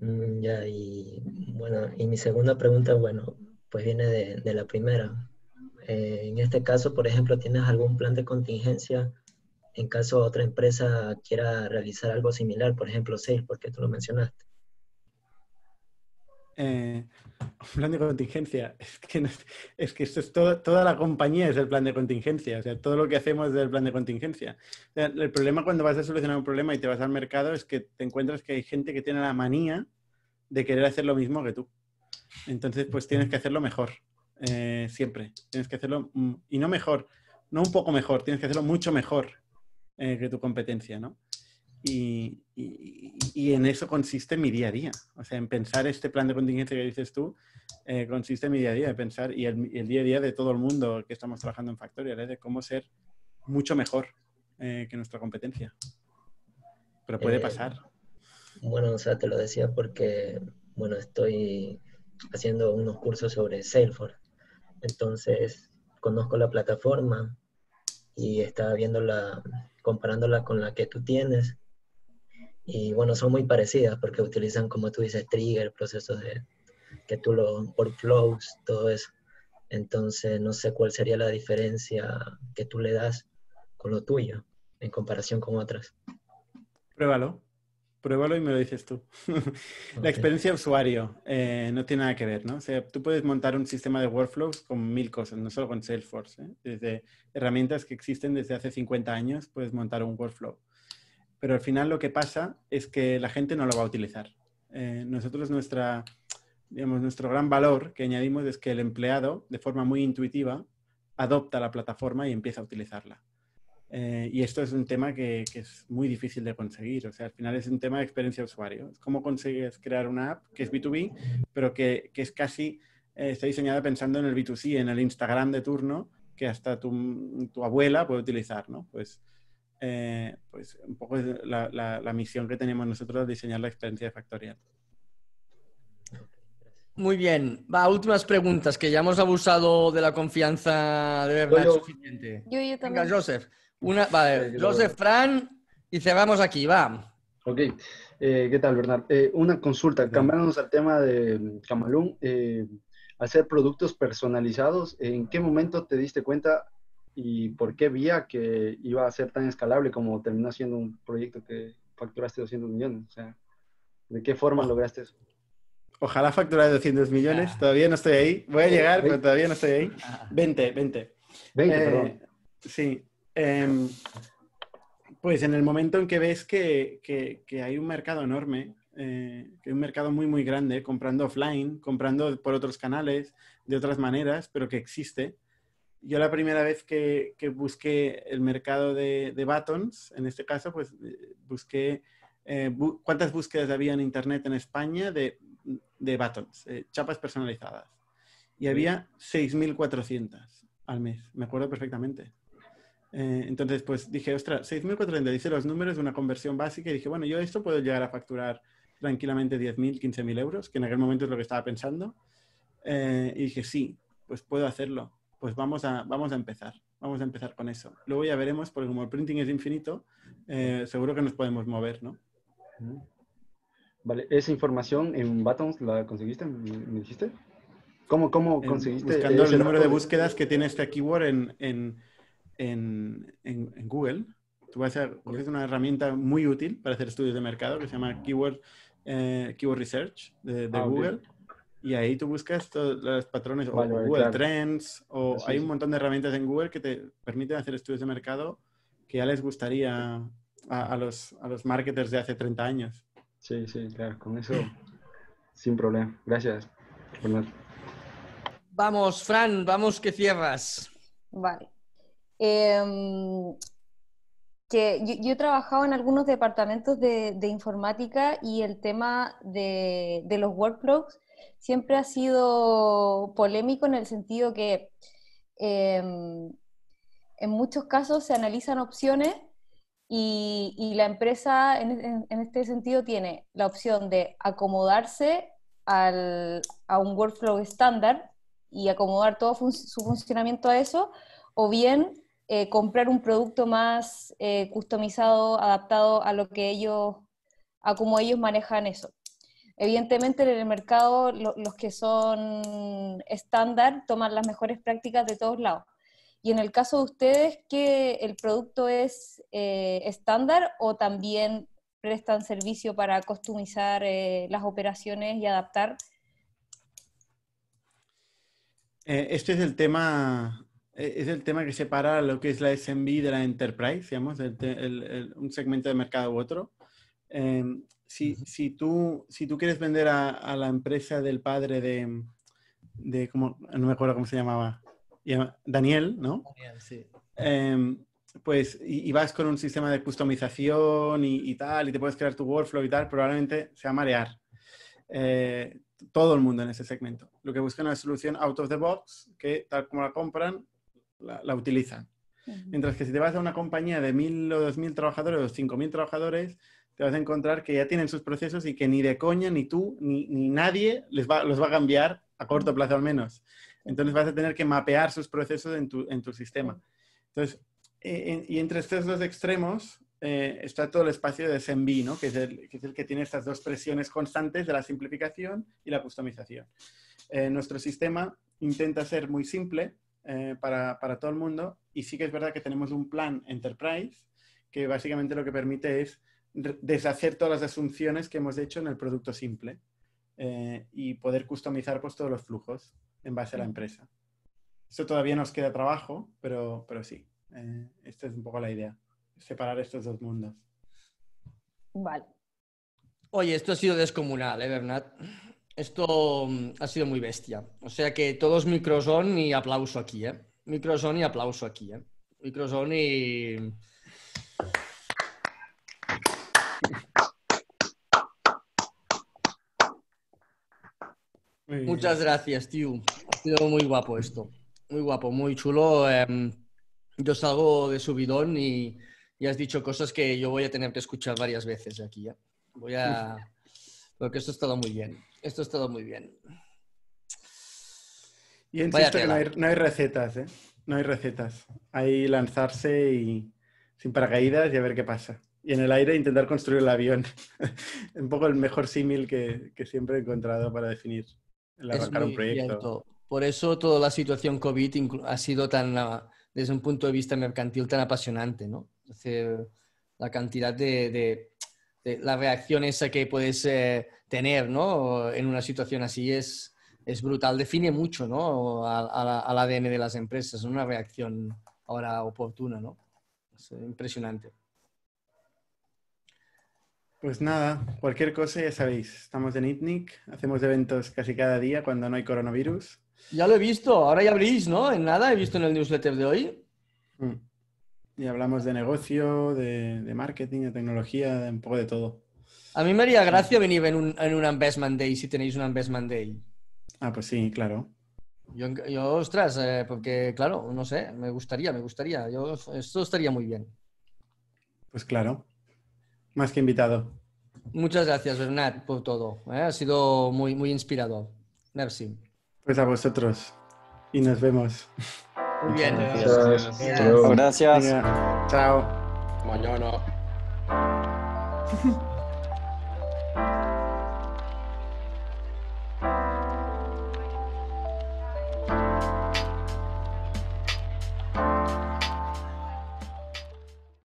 Mm, ya, y bueno, y mi segunda pregunta, bueno, pues viene de, la primera. Eh, en este caso, por ejemplo, ¿tienes algún plan de contingencia en caso otra empresa quiera realizar algo similar, por ejemplo, Sales, porque tú lo mencionaste? Eh, un plan de contingencia. Es que, es esto es toda la compañía es el plan de contingencia. O sea, todo lo que hacemos es el plan de contingencia. el problema cuando vas a solucionar un problema y te vas al mercado es que te encuentras que hay gente que tiene la manía de querer hacer lo mismo que tú. Entonces, pues tienes que hacerlo mejor. Eh, siempre. Tienes que hacerlo, mm, y no mejor, no un poco mejor, tienes que hacerlo mucho mejor eh, que tu competencia, ¿no? Y, en eso consiste mi día a día. O sea, en pensar este plan de contingencia que dices tú, eh, consiste mi día a día, de pensar y el, día a día de todo el mundo que estamos trabajando en Factorial, de cómo ser mucho mejor eh, que nuestra competencia. Pero puede eh, pasar. Bueno, o sea, te lo decía porque, bueno, estoy haciendo unos cursos sobre Salesforce. Entonces, conozco la plataforma y estaba viéndola, comparándola con la que tú tienes y bueno, son muy parecidas porque utilizan, como tú dices, trigger, procesos de que tú lo, workflows, todo eso. Entonces, no sé cuál sería la diferencia que tú le das con lo tuyo en comparación con otras. Pruébalo, pruébalo y me lo dices tú. la experiencia de usuario eh, no tiene nada que ver, ¿no? O sea, tú puedes montar un sistema de workflows con mil cosas, no solo con Salesforce. ¿eh? Desde herramientas que existen desde hace 50 años, puedes montar un workflow pero al final lo que pasa es que la gente no lo va a utilizar. Eh, nosotros nuestra, nuestro gran valor que añadimos es que el empleado, de forma muy intuitiva, adopta la plataforma y empieza a utilizarla. Eh, y esto es un tema que, es muy difícil de conseguir. O sea, al final es un tema de experiencia de usuario. cómo consigues crear una app que es B2B, pero que, es casi, eh, está diseñada pensando en el B2C, en el Instagram de turno, que hasta tu, tu abuela puede utilizar, ¿no? Pues eh, pues un poco la, misión que tenemos nosotros de diseñar la experiencia de factorial. Muy bien, va, últimas preguntas, que ya hemos abusado de la confianza de verdad yo, suficiente. Yo, yo también. Joseph, una, Joseph, Fran, y cerramos aquí, va. Ok, eh, ¿qué tal, Bernard? Eh, una consulta, cambiándonos al tema de mm, Camalún, hacer productos personalizados, ¿en qué momento te diste cuenta y por qué vía que iba a ser tan escalable como terminó siendo un proyecto que facturaste 200 millones? O sea, ¿de qué forma lograste eso? Ojalá facturar 200 millones, ah. todavía no estoy ahí. Voy a llegar, pero todavía no estoy ahí. 20, 20. 20, perdón. Sí. Em, pues en el momento en que ves que, que, hay un mercado enorme, eh, que hay un mercado muy, muy grande, comprando offline, comprando por otros canales, de otras maneras, pero que existe, yo la primera vez que, busqué el mercado de, de, batons, en este caso, pues eh, busqué eh, cuántas búsquedas había en Internet en España de, de batons, eh, chapas personalizadas. Y había 6.400 al mes, me acuerdo perfectamente. entonces, pues dije, ostras, 6.400, dice los números de una conversión básica y dije, bueno, yo esto puedo llegar a facturar tranquilamente 10.000, 15.000 euros, que en aquel momento es lo que estaba pensando. y dije, sí, pues puedo hacerlo pues vamos a, vamos a empezar. Vamos a empezar con eso. Luego ya veremos, porque como el printing es infinito, eh, seguro que nos podemos mover, ¿no? Vale, esa información en Buttons la conseguiste, me dijiste. ¿Cómo, conseguiste? el número de búsquedas que tiene este keyword en, Google. Tú vas a es una herramienta muy útil para hacer estudios de mercado que se llama Keyword, eh, keyword Research de, ah, Google y ahí tú buscas los patrones o Google Trends o hay un montón de herramientas en Google que te permiten hacer estudios de mercado que ya les gustaría a, los, a marketers de hace 30 años. Sí, sí, claro, con eso sin problema. Gracias. Vamos, Fran, vamos que cierras. Vale. Em, yo, he trabajado en algunos departamentos de, informática y el tema de, de los workflows siempre ha sido polémico en el sentido que em, en muchos casos se analizan opciones y, la empresa en, este sentido tiene la opción de acomodarse a un workflow estándar y acomodar todo su funcionamiento a eso, o bien eh, comprar un producto más eh, customizado, adaptado a lo que ellos, a cómo ellos manejan eso. Evidentemente en el mercado los que son estándar toman las mejores prácticas de todos lados. Y en el caso de ustedes, ¿que el producto es eh, estándar o también prestan servicio para customizar eh, las operaciones y adaptar? Eh, este es el tema, es el tema que separa lo que es la SMB de la Enterprise, digamos, un segmento de mercado u otro. Em, si, tú, si tú quieres vender a, la empresa del padre de, como, no me acuerdo cómo se llamaba, Daniel, ¿no? Daniel, sí. Em, pues, y, vas con un sistema de customización y, y, tal, y te puedes crear tu workflow y tal, probablemente sea marear eh, todo el mundo en ese segmento. Lo que buscan es una solución out of the box, que tal como la compran, la, utilizan. Mientras que si te vas a una compañía de mil o dos mil trabajadores o cinco mil trabajadores, te vas a encontrar que ya tienen sus procesos y que ni de coña, ni tú, ni, nadie les va, los va a cambiar a corto plazo al menos. Entonces vas a tener que mapear sus procesos en tu, en tu sistema. Entonces, e, e, y entre estos dos extremos eh, está todo el espacio de SMB, ¿no? que, es el, que, tiene estas dos presiones constantes de la simplificación y la customización. Eh, nuestro sistema intenta ser muy simple eh, para, para todo el mundo y sí que es verdad que tenemos un plan enterprise que básicamente lo que permite es deshacer todas las asunciones que hemos hecho en el producto simple eh, y poder customizar pues, todos los flujos en base a la empresa. Esto todavía nos queda trabajo, pero, pero sí, eh, esta es un poco la idea, separar estos dos mundos. Vale. Oye, esto ha sido descomunal, ¿eh, Bernat? Esto mm, ha sido muy bestia. O sea que todos microson y aplauso aquí, ¿eh? Microson y aplauso aquí, ¿eh? Microson y... Muchas gracias, tío. Ha sido muy guapo esto. Muy guapo, muy chulo. Em, yo salgo de subidón y, y, has dicho cosas que yo voy a tener que escuchar varias veces aquí. ya. ¿eh? Voy a. Porque esto ha estado muy bien. Esto ha estado muy bien. Y insisto no hay, no hay, recetas, ¿eh? No hay recetas. Hay lanzarse y sin paracaídas y a ver qué pasa. Y en el aire intentar construir el avión. Un poco el mejor símil que siempre he encontrado para definir es Por eso toda la situación COVID ha sido tan, ah, desde un punto de vista mercantil, tan apasionante, ¿no? la cantidad de, de, de, la que puedes eh, tener, ¿no? En una situación así es, es brutal. Define mucho, ¿no? al ADN de las empresas, una reacción ahora oportuna, ¿no? Es eh, impresionante. Pues nada, cualquier cosa ya sabéis, estamos en ITNIC, hacemos eventos casi cada día cuando no hay coronavirus. Ya lo he visto, ahora ya abrís, ¿no? En nada, he visto en el newsletter de hoy. Mm. Y hablamos de negocio, de, marketing, de tecnología, de un poco de todo. A mí me haría gracia venir en un, en investment day si tenéis un investment day. Ah, pues sí, claro. Yo, ostras, eh, porque claro, no sé, me gustaría, me gustaría. Yo, esto estaría muy bien. Pues claro. Más que invitado. Muchas gracias, Bernat, por todo. ¿eh? Ha sido muy, muy inspirador. Merci. Pues a vosotros. Y nos vemos. Muy bien. Gracias. Chao.